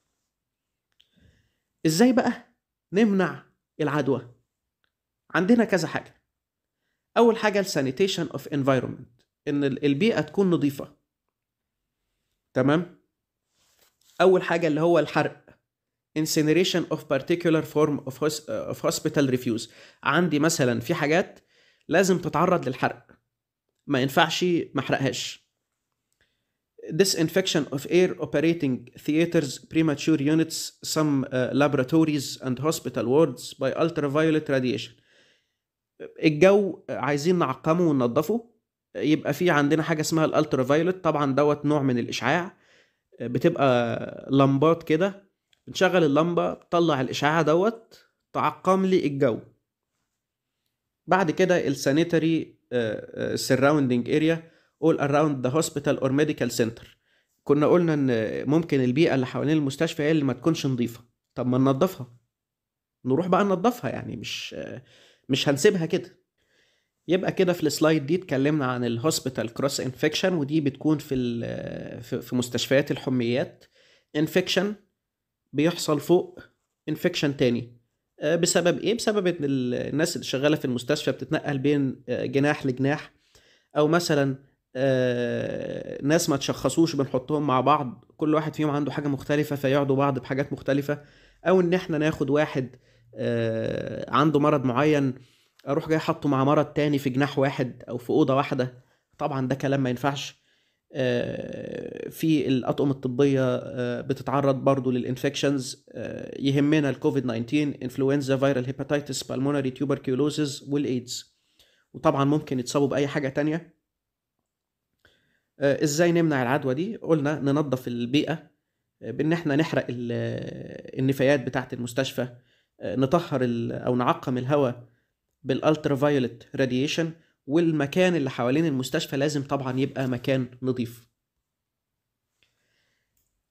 ازاي بقى نمنع العدوى عندنا كذا حاجه اول حاجه السانيتيشن اوف انفايرمنت ان البيئه تكون نظيفه تمام اول حاجه اللي هو الحرق incineration of particular form of, hos of hospital refuse عندي مثلا في حاجات لازم تتعرض للحرق ما ينفعش ما احرقهاش disinfection of air operating theaters premature units some uh, laboratories and hospital wards by ultraviolet radiation الجو عايزين نعقمه وننضفه يبقى في عندنا حاجه اسمها الالترا فايولت طبعا دوت نوع من الاشعاع بتبقى لمبات كده بنشغل اللمبة بطلع الإشعاع دوت تعقم لي الجو بعد كده السانيتري سراوندنج اريا اول اراوند ذا هوسبيتال اور ميديكال سنتر كنا قلنا ان ممكن البيئه اللي حوالين المستشفى هي اللي ما تكونش نظيفه طب ما ننضفها نروح بقى ننضفها يعني مش مش هنسيبها كده يبقى كده في السلايد دي اتكلمنا عن الهوسبيتال كروس انفكشن ودي بتكون آه، في في مستشفيات الحميات انفكشن بيحصل فوق انفكشن تاني آه، بسبب ايه بسبب ان الناس اللي شغاله في المستشفى بتتنقل بين آه، جناح لجناح او مثلا آه، ناس ما تشخصوش بنحطهم مع بعض كل واحد فيهم عنده حاجه مختلفه فيقعدوا بعض بحاجات مختلفه او ان احنا ناخد واحد عنده مرض معين اروح جاي حاطه مع مرض تاني في جناح واحد او في اوضه واحده طبعا ده كلام ما ينفعش آه، في الأطقم الطبية آه، بتتعرض برضو للإنفكشنز آه، يهمنا الكوفيد 19 إنفلونزا فيرال هيباتيتس بالمونري تيوبركيولوزز والإيدز وطبعا ممكن يتصابوا بأي حاجة تانية ازاي نمنع العدوى دي قلنا ننظف البيئة بان احنا نحرق النفايات بتاعة المستشفى نطهر او نعقم الهواء بالالترا فايولت راديشن والمكان اللي حوالين المستشفى لازم طبعا يبقى مكان نظيف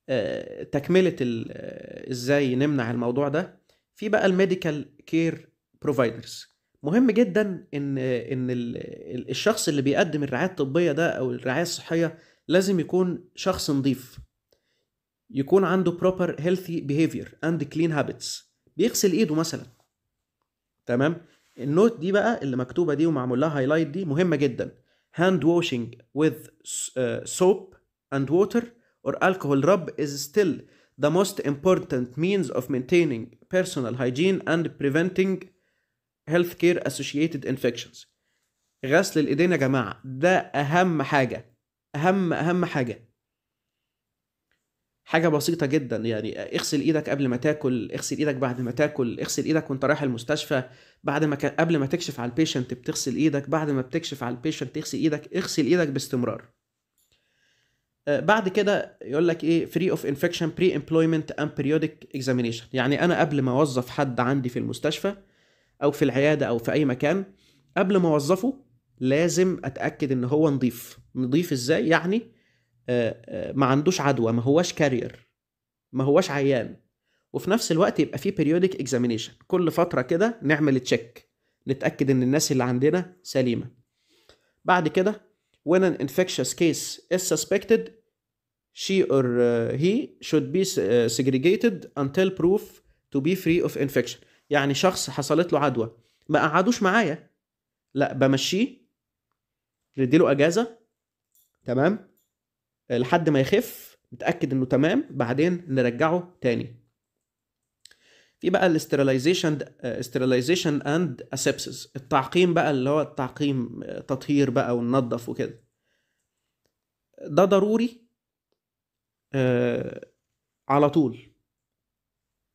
آه، تكملة آه، ازاي نمنع الموضوع ده في بقى الميديكال كير بروفايدرز مهم جدا ان ان الشخص اللي بيقدم الرعايه الطبيه ده او الرعايه الصحيه لازم يكون شخص نظيف يكون عنده proper healthy behavior and clean habits بيغسل ايده مثلا تمام النوت دي بقى اللي مكتوبه دي ومعمول لها هايلايت دي مهمه جدا هاند واشنج وذ سوب اند ووتر اور الكحول رب از ستيل ذا موست امبورتنت مينز اوف مينتيننج بيرسونال هايجين اند بريفنتنج هيلث كير اسوشيتد انفكشنز غسل الايدين يا جماعه ده اهم حاجه اهم اهم حاجه حاجة بسيطة جدا يعني اغسل ايدك قبل ما تاكل اغسل ايدك بعد ما تاكل اغسل ايدك وانت رايح المستشفى بعد ما ك... قبل ما تكشف على البيشنت بتغسل ايدك بعد ما بتكشف على البيشنت تغسل ايدك اغسل ايدك باستمرار آه، بعد كده يقول لك ايه فري اوف انفكشن بري امبلويمنت اند بيريودك اكزامينيشن يعني انا قبل ما اوظف حد عندي في المستشفى او في العياده او في اي مكان قبل ما اوظفه لازم اتاكد ان هو نظيف نظيف ازاي يعني ما عندوش عدوى ما هواش كارير ما هواش عيان وفي نفس الوقت يبقى في بيريوديك اكزامينيشن كل فتره كده نعمل تشيك نتاكد ان الناس اللي عندنا سليمه بعد كده when an infectious case is suspected she or he should be segregated until proof to be free of infection يعني شخص حصلت له عدوى ما قعدوش معايا لا بمشيه نديله اجازه تمام لحد ما يخف نتاكد انه تمام بعدين نرجعه تاني في بقى الاسترلايزيشن استرلايزيشن اند اسبسس التعقيم بقى اللي هو التعقيم آه، تطهير بقى وننظف وكده ده ضروري آه، على طول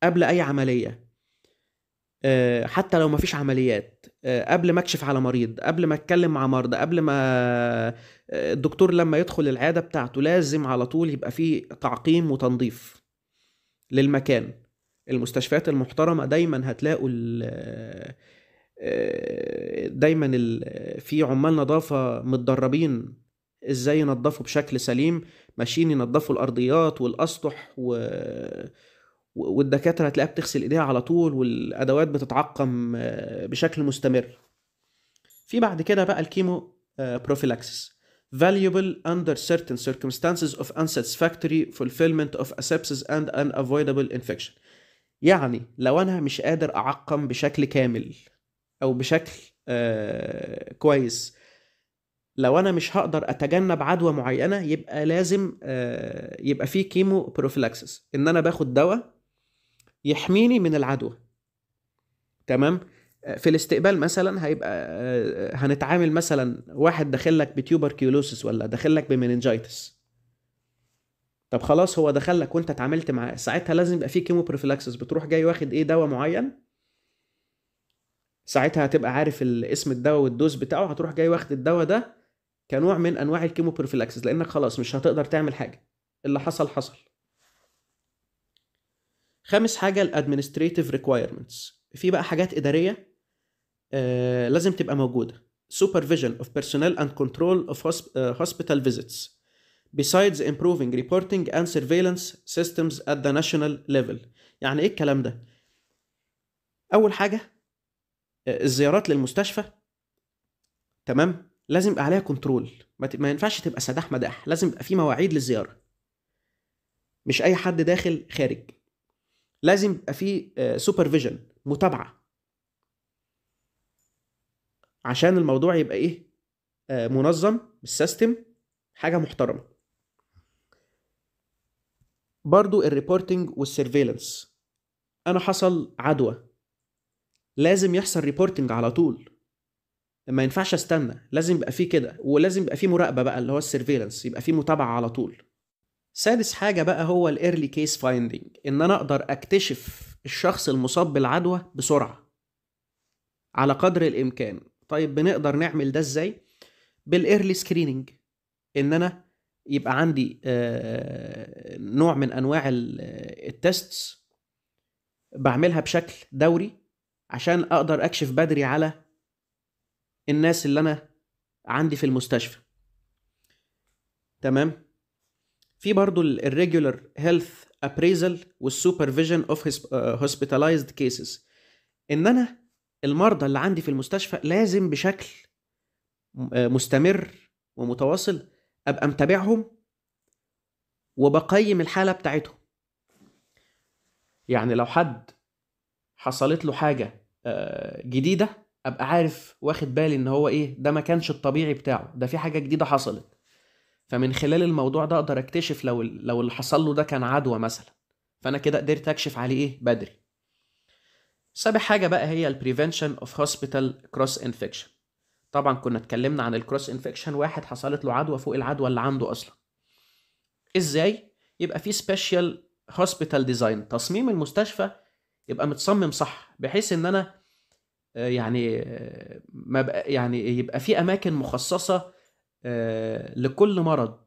قبل اي عمليه آه، حتى لو ما فيش عمليات آه، قبل ما اكشف على مريض قبل ما اتكلم مع مرضى قبل ما آه، الدكتور لما يدخل العياده بتاعته لازم على طول يبقى فيه تعقيم وتنظيف للمكان المستشفيات المحترمه دايما هتلاقوا دايما في عمال نظافه متدربين ازاي ينظفوا بشكل سليم ماشيين ينظفوا الارضيات والاسطح و والدكاتره هتلاقيها بتغسل ايديها على طول والادوات بتتعقم آه، بشكل مستمر في بعد كده بقى الكيمو آه، prophylaxis valuable under certain circumstances of unsatisfactory fulfillment of asepsis sepsis and unavoidable infection يعني لو انا مش قادر اعقم بشكل كامل او بشكل آه كويس لو انا مش هقدر اتجنب عدوى معينه يبقى لازم آه يبقى في كيمو بروفيلاكسس ان انا باخد دواء يحميني من العدو تمام آه، في الاستقبال مثلا هيبقى آه، آه، هنتعامل مثلا واحد داخل لك بتيوبركيولوسيس ولا داخل لك بمننجايتس طب خلاص هو دخل لك وانت اتعاملت معاه ساعتها لازم يبقى في كيمو بروفيلاكسس بتروح جاي واخد ايه دواء معين ساعتها هتبقى عارف اسم الدواء والدوز بتاعه هتروح جاي واخد الدواء ده كنوع من انواع الكيمو بروفيلاكسس لانك خلاص مش هتقدر تعمل حاجه اللي حصل حصل خامس حاجه الادمنستريتيف ريكويرمنتس في بقى حاجات اداريه آه لازم تبقى موجوده supervision of personnel and control of آه، hospital visits besides improving reporting and surveillance systems at the national level يعني ايه الكلام ده اول حاجه آه، الزيارات للمستشفى تمام لازم يبقى عليها كنترول ما ينفعش تبقى سداح مداح لازم يبقى في مواعيد للزياره مش اي حد داخل خارج لازم يبقى في سوبرفيجن آه، متابعه عشان الموضوع يبقى ايه آه، منظم بالسيستم حاجه محترمه برضو الريبورتنج والسيرفيلنس انا حصل عدوى لازم يحصل ريبورتنج على طول ما ينفعش استنى لازم يبقى فيه كده ولازم يبقى فيه مراقبه بقى اللي هو السيرفيلنس يبقى فيه متابعه على طول سادس حاجة بقى هو الايرلي كيس فايندنج ان انا اقدر اكتشف الشخص المصاب بالعدوى بسرعة على قدر الامكان طيب بنقدر نعمل ده ازاي بالايرلي سكريننج ان انا يبقى عندي آه، نوع من انواع التستس آه، بعملها بشكل دوري عشان اقدر اكشف بدري على الناس اللي انا عندي في المستشفى تمام في برضه الريجولر هيلث ابريزل والسوبرفيجن اوف هوسبيتالايزد كيسز ان انا المرضى اللي عندي في المستشفى لازم بشكل آه، مستمر ومتواصل ابقى متابعهم وبقيم الحاله بتاعتهم يعني لو حد حصلت له حاجه آه، جديده ابقى عارف واخد بالي ان هو ايه ده ما كانش الطبيعي بتاعه ده في حاجه جديده حصلت فمن خلال الموضوع ده اقدر اكتشف لو لو اللي حصل له ده كان عدوى مثلا فانا كده قدرت اكشف عليه ايه بدري سابع حاجه بقى هي البريفنشن اوف هوسبيتال كروس انفكشن طبعا كنا اتكلمنا عن الكروس انفكشن واحد حصلت له عدوى فوق العدوى اللي عنده اصلا ازاي يبقى في سبيشال هوسبيتال ديزاين تصميم المستشفى يبقى متصمم صح بحيث ان انا آه، يعني آه، ما بقى يعني يبقى في اماكن مخصصه آه، لكل مرض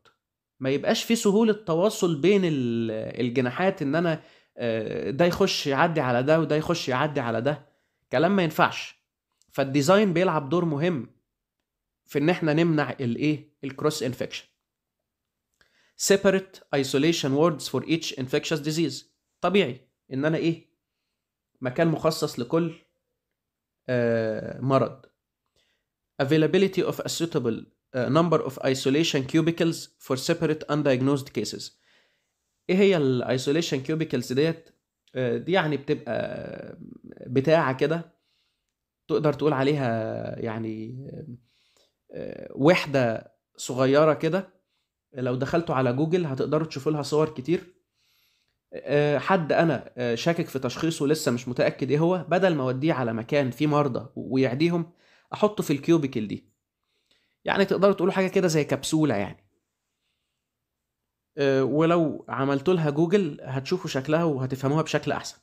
ما يبقاش في سهولة تواصل بين الجناحات ان انا آه، ده يخش يعدي على ده وده يخش يعدي على ده كلام ما ينفعش فالديزاين بيلعب دور مهم في ان احنا نمنع الايه الكروس انفكشن separate isolation words for each infectious disease طبيعي ان انا ايه مكان مخصص لكل آه مرض availability of a suitable Uh, number of isolation cubicles for separate undiagnosed cases ايه هي الايسوليشن كيوبيكلز ديت آه، دي يعني بتبقى بتاعه كده تقدر تقول عليها يعني آه، وحده صغيره كده لو دخلتوا على جوجل هتقدروا تشوفوا لها صور كتير آه، حد انا شاكك في تشخيصه لسه مش متاكد ايه هو بدل ما اوديه على مكان فيه مرضى ويعديهم احطه في الكيوبيكل دي يعني تقدروا تقولوا حاجه كده زي كبسوله يعني آه، ولو عملتوا لها جوجل هتشوفوا شكلها وهتفهموها بشكل احسن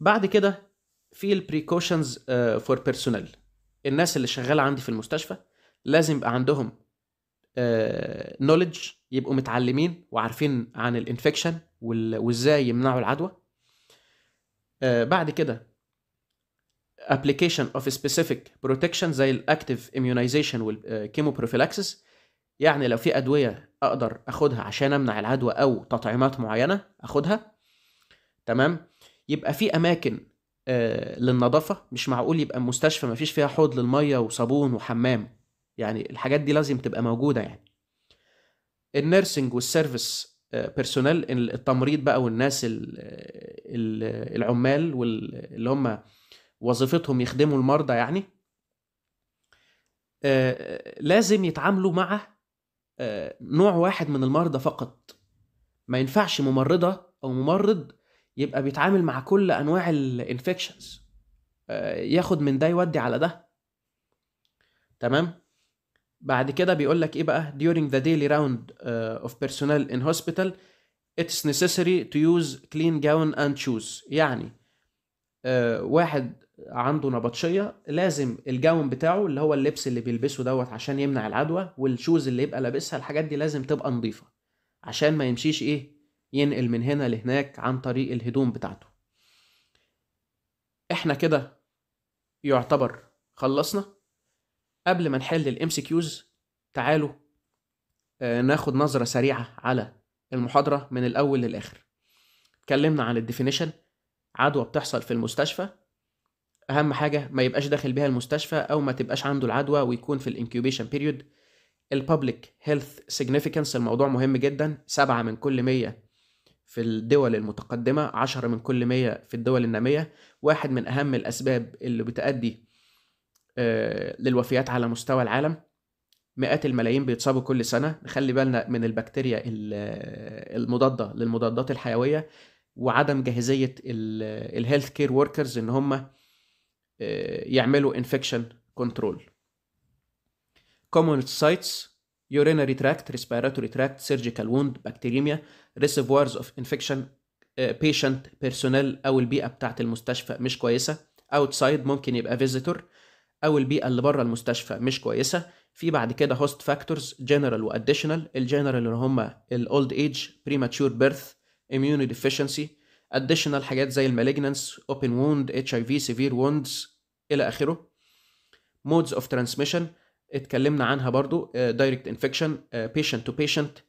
بعد كده في البريكوشنز فور بيرسونال الناس اللي شغاله عندي في المستشفى لازم يبقى عندهم نوليدج آه، يبقوا متعلمين وعارفين عن الانفكشن وازاي يمنعوا العدوى آه، بعد كده application of specific protection زي الاكتيف immunization والكيموبروفيلاكسس آه، يعني لو في ادويه اقدر اخدها عشان امنع العدوى او تطعيمات معينه اخدها تمام يبقى في اماكن آه، للنظافه مش معقول يبقى المستشفى ما فيش فيها حوض للميه وصابون وحمام يعني الحاجات دي لازم تبقى موجوده يعني النيرسينج والسيرفيس بيرسونال آه، التمريض بقى والناس العمال واللي هم وظيفتهم يخدموا المرضى يعني آه، لازم يتعاملوا مع آه، نوع واحد من المرضى فقط ما ينفعش ممرضة أو ممرض يبقى بيتعامل مع كل أنواع الانفكشنز آه، ياخد من ده يودي على ده تمام بعد كده بيقول لك ايه بقى during the daily round of personnel in hospital it's necessary to use clean gown and shoes يعني واحد عنده نبطشيه لازم الجاون بتاعه اللي هو اللبس اللي بيلبسه دوت عشان يمنع العدوى والشوز اللي يبقى لابسها الحاجات دي لازم تبقى نظيفه عشان ما يمشيش ايه ينقل من هنا لهناك عن طريق الهدوم بتاعته احنا كده يعتبر خلصنا قبل ما نحل الام سي كيوز تعالوا آه، ناخد نظره سريعه على المحاضره من الاول للاخر اتكلمنا عن الديفينيشن عدوى بتحصل في المستشفى اهم حاجه ما يبقاش داخل بيها المستشفى او ما تبقاش عنده العدوى ويكون في الانكيوبيشن بيريود البابليك هيلث سيجنيفيكانس الموضوع مهم جدا سبعة من كل مية في الدول المتقدمة عشرة من كل مية في الدول النامية واحد من أهم الأسباب اللي بتأدي آه، للوفيات على مستوى العالم مئات الملايين بيتصابوا كل سنة نخلي بالنا من البكتيريا آه، المضادة للمضادات الحيوية وعدم جاهزية الهيلث كير وركرز إن هم يعملوا infection control common sites urinary tract respiratory tract surgical wound bacteremia reservoirs of infection patient personnel او البيئه بتاعه المستشفى مش كويسه outside ممكن يبقى visitor او البيئه اللي بره المستشفى مش كويسه في بعد كده host factors general و additional الجنرال اللي هم الاولد ايج premature birth immune deficiency اديشنال حاجات زي ووند open wound HIV severe wounds إلى آخره مودز اوف ترانسميشن اتكلمنا عنها برضو دايركت آه، انفكشن آه، patient to patient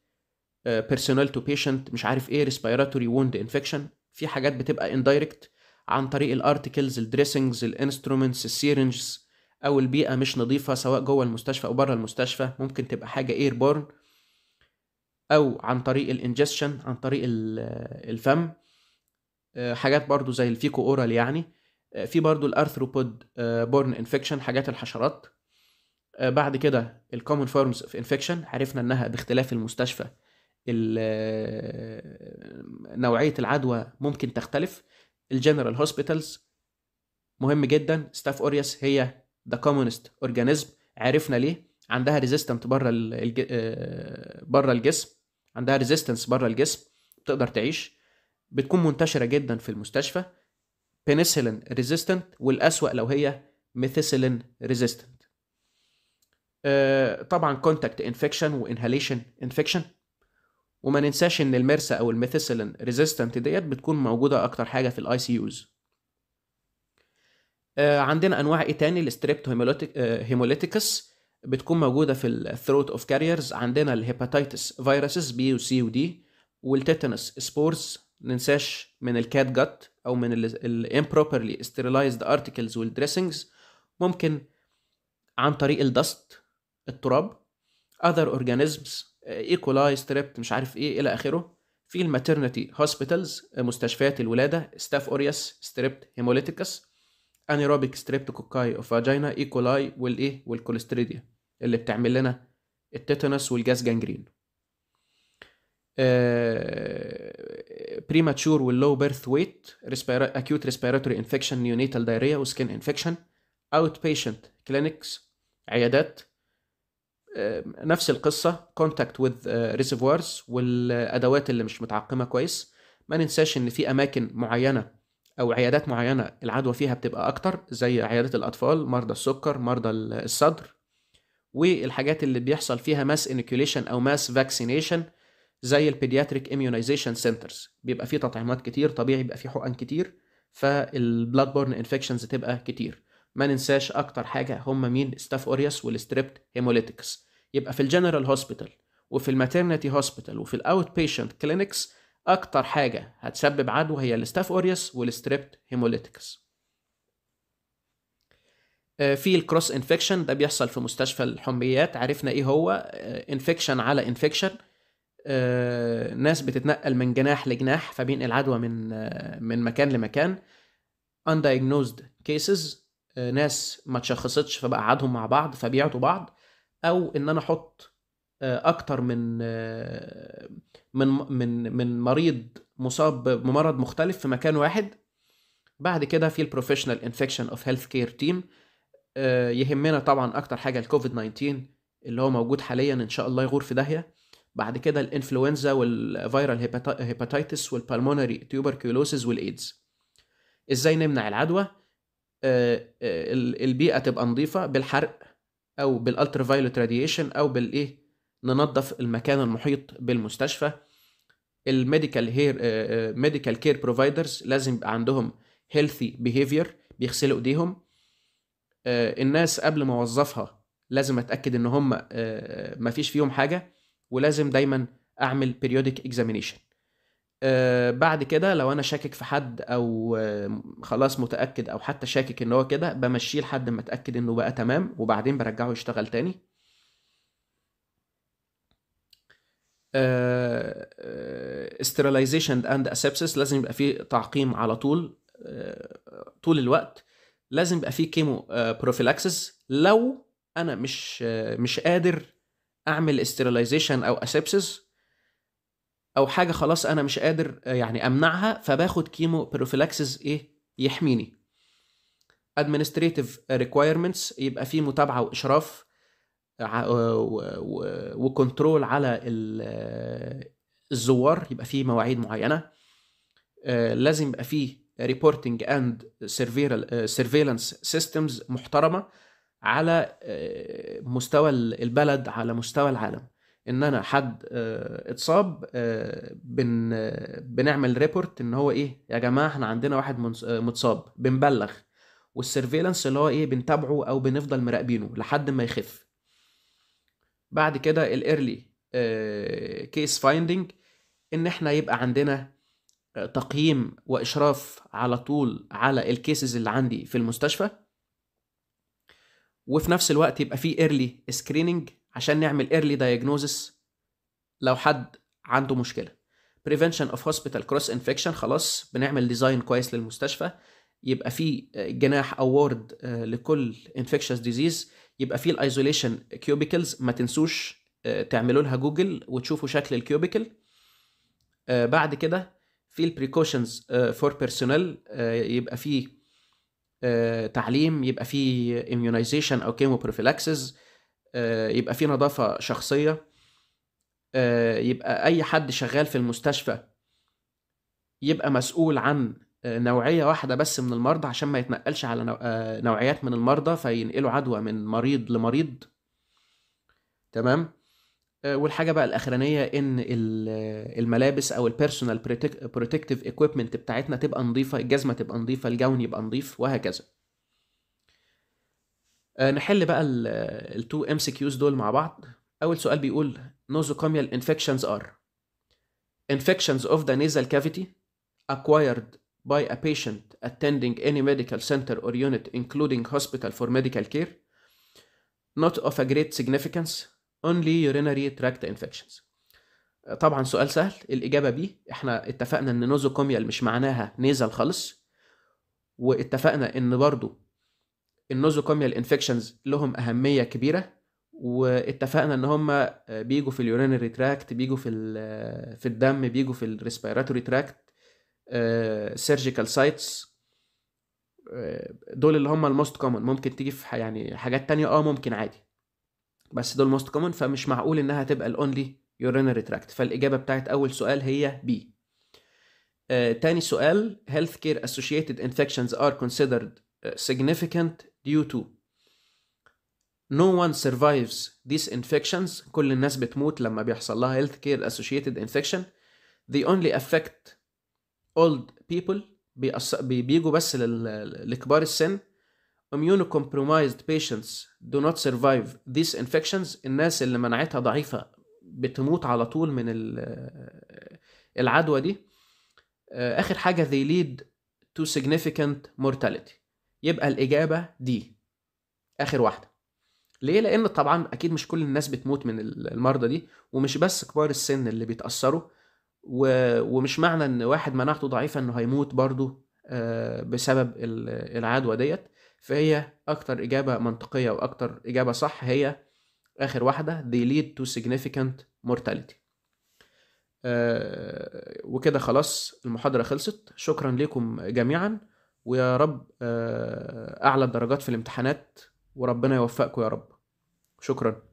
آه، personal to patient مش عارف ايه respiratory wound infection في حاجات بتبقى indirect عن طريق الارتكلز الدريسنجز الانسترومنتس السيرنجز او البيئه مش نظيفه سواء جوه المستشفى او بره المستشفى ممكن تبقى حاجه اير بورن او عن طريق الانجستشن عن طريق الفم آه، حاجات برضو زي الفيكو اورال يعني آه، في برضو الارثروبود بورن آه، انفكشن حاجات الحشرات بعد كده الكومن فورمز اوف انفكشن عرفنا انها باختلاف المستشفى نوعيه العدوى ممكن تختلف الجنرال هوسبيتالز مهم جدا ستاف اوريس هي ذا كومونست اورجانيزم عرفنا ليه عندها ريزيستنت بره الج... بره الجسم عندها ريزيستنس بره الجسم تقدر تعيش بتكون منتشرة جدا في المستشفى بنسلين ريزيستنت والأسوأ لو هي ميثيسلين ريزيستنت آه، طبعا كونتاكت انفكشن وانهاليشن انفكشن وما ننساش ان المرسا او الميثيسلين ريزيستنت ديت بتكون موجوده اكتر حاجه في الاي سي يوز عندنا انواع ايه تاني الستريبت هيموليتيكس آه، بتكون موجوده في الثروت اوف كاريرز عندنا الهيباتيتس فيروسز بي وسي ودي والتيتانس سبورز ننساش من الكات جت او من الامبروبرلي sterilized ارتكلز والدريسنجز ممكن عن طريق الدست التراب other organisms ايكولاي آه، ستريبت e. مش عارف ايه الى اخره في الماترنتي آه، هوسبيتالز مستشفيات الولاده ستاف اوريس ستريبت هيموليتيكس انيروبيك ستريبت كوكاي اوف فاجينا ايكولاي والايه والكوليستريديا اللي بتعمل لنا التيتانوس والجاز جانجرين بريماتشور واللو بيرث ويت اكيوت ريسبيراتوري انفكشن نيونيتال دايريا وسكين انفكشن اوت بيشنت كلينكس عيادات آه، نفس القصه كونتاكت وذ ريزرفوارز والادوات اللي مش متعقمه كويس ما ننساش ان في اماكن معينه او عيادات معينه العدوى فيها بتبقى اكتر زي عيادات الاطفال مرضى السكر مرضى الصدر والحاجات اللي بيحصل فيها ماس انيكيوليشن او ماس فاكسينيشن زي البيدياتريك اميونايزيشن سنترز بيبقى فيه تطعيمات كتير طبيعي بيبقى فيه حقن كتير فالبلاد بورن انفكشنز تبقى كتير ما ننساش اكتر حاجه هم مين ستاف اوريوس والستريبت هيموليتكس يبقى في الجنرال هوسبيتال وفي الماتيرنتي هوسبيتال وفي الاوت بيشنت كلينكس اكتر حاجه هتسبب عدوى هي الستاف اوريوس والستريبت هيموليتكس في الكروس انفكشن ده بيحصل في مستشفى الحميات عرفنا ايه هو انفكشن آه، على انفكشن آه، ناس بتتنقل من جناح لجناح فبينقل عدوى من آه، من مكان لمكان undiagnosed cases آه، ناس ما تشخصتش عادهم مع بعض فبيعطوا بعض او ان انا احط اكتر من من من من مريض مصاب بمرض مختلف في مكان واحد بعد كده في البروفيشنال انفكشن اوف هيلث كير تيم يهمنا طبعا اكتر حاجه الكوفيد 19 اللي هو موجود حاليا ان شاء الله يغور في داهيه بعد كده الانفلونزا والفيرال هيباتيتس والبالمونري تيوبركيولوسيس والايدز ازاي نمنع العدوى آه، آه، البيئه تبقى نظيفه بالحرق او بالالترا فايلوت راديشن او بالايه ننظف المكان المحيط بالمستشفى الميديكال هير آه، ميديكال كير بروفايدرز لازم يبقى عندهم هيلثي بيهيفير بيغسلوا ايديهم الناس قبل ما اوظفها لازم اتاكد ان هم مفيش فيهم حاجه ولازم دايما اعمل بيريودك اكزامينيشن آه، بعد كده لو انا شاكك في حد او آه، خلاص متاكد او حتى شاكك ان هو كده بمشيه لحد ما اتاكد انه بقى تمام وبعدين برجعه يشتغل تاني استرلايزيشن اند اسبسس لازم يبقى فيه تعقيم على طول آه، طول الوقت لازم يبقى فيه كيمو بروفيلاكسس لو انا مش مش قادر اعمل استريلايزيشن او اسبسس او حاجه خلاص انا مش قادر آه، يعني امنعها فباخد كيمو بروفيلاكسز ايه يحميني administrative requirements يبقى في متابعه واشراف آه، وكنترول على آه، الزوار يبقى في مواعيد معينه لازم يبقى في reporting and surveillance systems محترمه على آه، مستوى البلد على مستوى العالم ان انا حد آه، اتصاب آه، بن بنعمل ريبورت ان هو ايه يا جماعه احنا عندنا واحد متصاب بنبلغ والسيرفيلانس اللي هو ايه بنتابعه او بنفضل مراقبينه لحد ما يخف بعد كده الايرلي كيس فايندنج ان احنا يبقى عندنا تقييم واشراف على طول على الكيسز اللي عندي في المستشفى وفي نفس الوقت يبقى في ايرلي سكريننج عشان نعمل ايرلي دايجنوزس لو حد عنده مشكله بريفنشن اوف هوسبيتال كروس انفكشن خلاص بنعمل ديزاين كويس للمستشفى يبقى في جناح اوورد آه، لكل انفكشس ديزيز يبقى في الايزوليشن كيوبيكلز ما تنسوش آه، تعملوا لها جوجل وتشوفوا شكل الكيوبيكل آه، بعد كده في البريكوشنز فور بيرسونال يبقى في آه، تعليم يبقى فيه immunization او كيمو بروفيلاكسز آه، يبقى فيه نظافه شخصيه آه، يبقى اي حد شغال في المستشفى يبقى مسؤول عن نوعيه واحده بس من المرضى عشان ما يتنقلش على نوعيات من المرضى فينقلوا عدوى من مريض لمريض تمام والحاجه بقى الاخرانيه ان الملابس او Personal Protective Equipment بتاعتنا تبقى نظيفه الجزمه تبقى نظيفه الجون يبقى نظيف وهكذا نحل بقى التو ام سي دول مع بعض اول سؤال بيقول nosocomial infections are infections of the nasal cavity acquired by a patient attending any medical center or unit including hospital for medical care not of a great significance only urinary tract infections طبعا سؤال سهل الاجابه بيه احنا اتفقنا ان نوزوكوميال مش معناها نيزل خالص واتفقنا ان برضو النوزوكوميال انفكشنز لهم اهميه كبيره واتفقنا ان هم بيجوا في اليورينري تراكت بيجوا في في الدم بيجوا في الريسبيراتوري تراكت سيرجيكال سايتس دول اللي هم الموست كومن ممكن تيجي في يعني حاجات تانية اه ممكن عادي بس دول موست كومن فمش معقول انها تبقى الاونلي يورينري تراكت فالاجابه بتاعت اول سؤال هي بي آه تاني سؤال health care associated infections are considered significant due to no one survives these infections كل الناس بتموت لما بيحصل لها health care associated infection they only affect old people بيجوا بس لكبار السن immunocompromised patients do not survive these infections الناس اللي مناعتها ضعيفة بتموت على طول من العدوى دي آه، آخر حاجة they lead to significant mortality يبقى الإجابة دي آخر واحدة ليه؟ لأن طبعا أكيد مش كل الناس بتموت من المرضى دي ومش بس كبار السن اللي بيتأثروا و... ومش معنى إن واحد مناعته ضعيفة إنه هيموت برضه آه، بسبب العدوى ديت فهي أكتر إجابة منطقية وأكتر إجابة صح هي آخر واحدة they lead to significant mortality آه وكده خلاص المحاضرة خلصت شكرا لكم جميعا ويا رب آه أعلى الدرجات في الامتحانات وربنا يوفقكم يا رب شكرا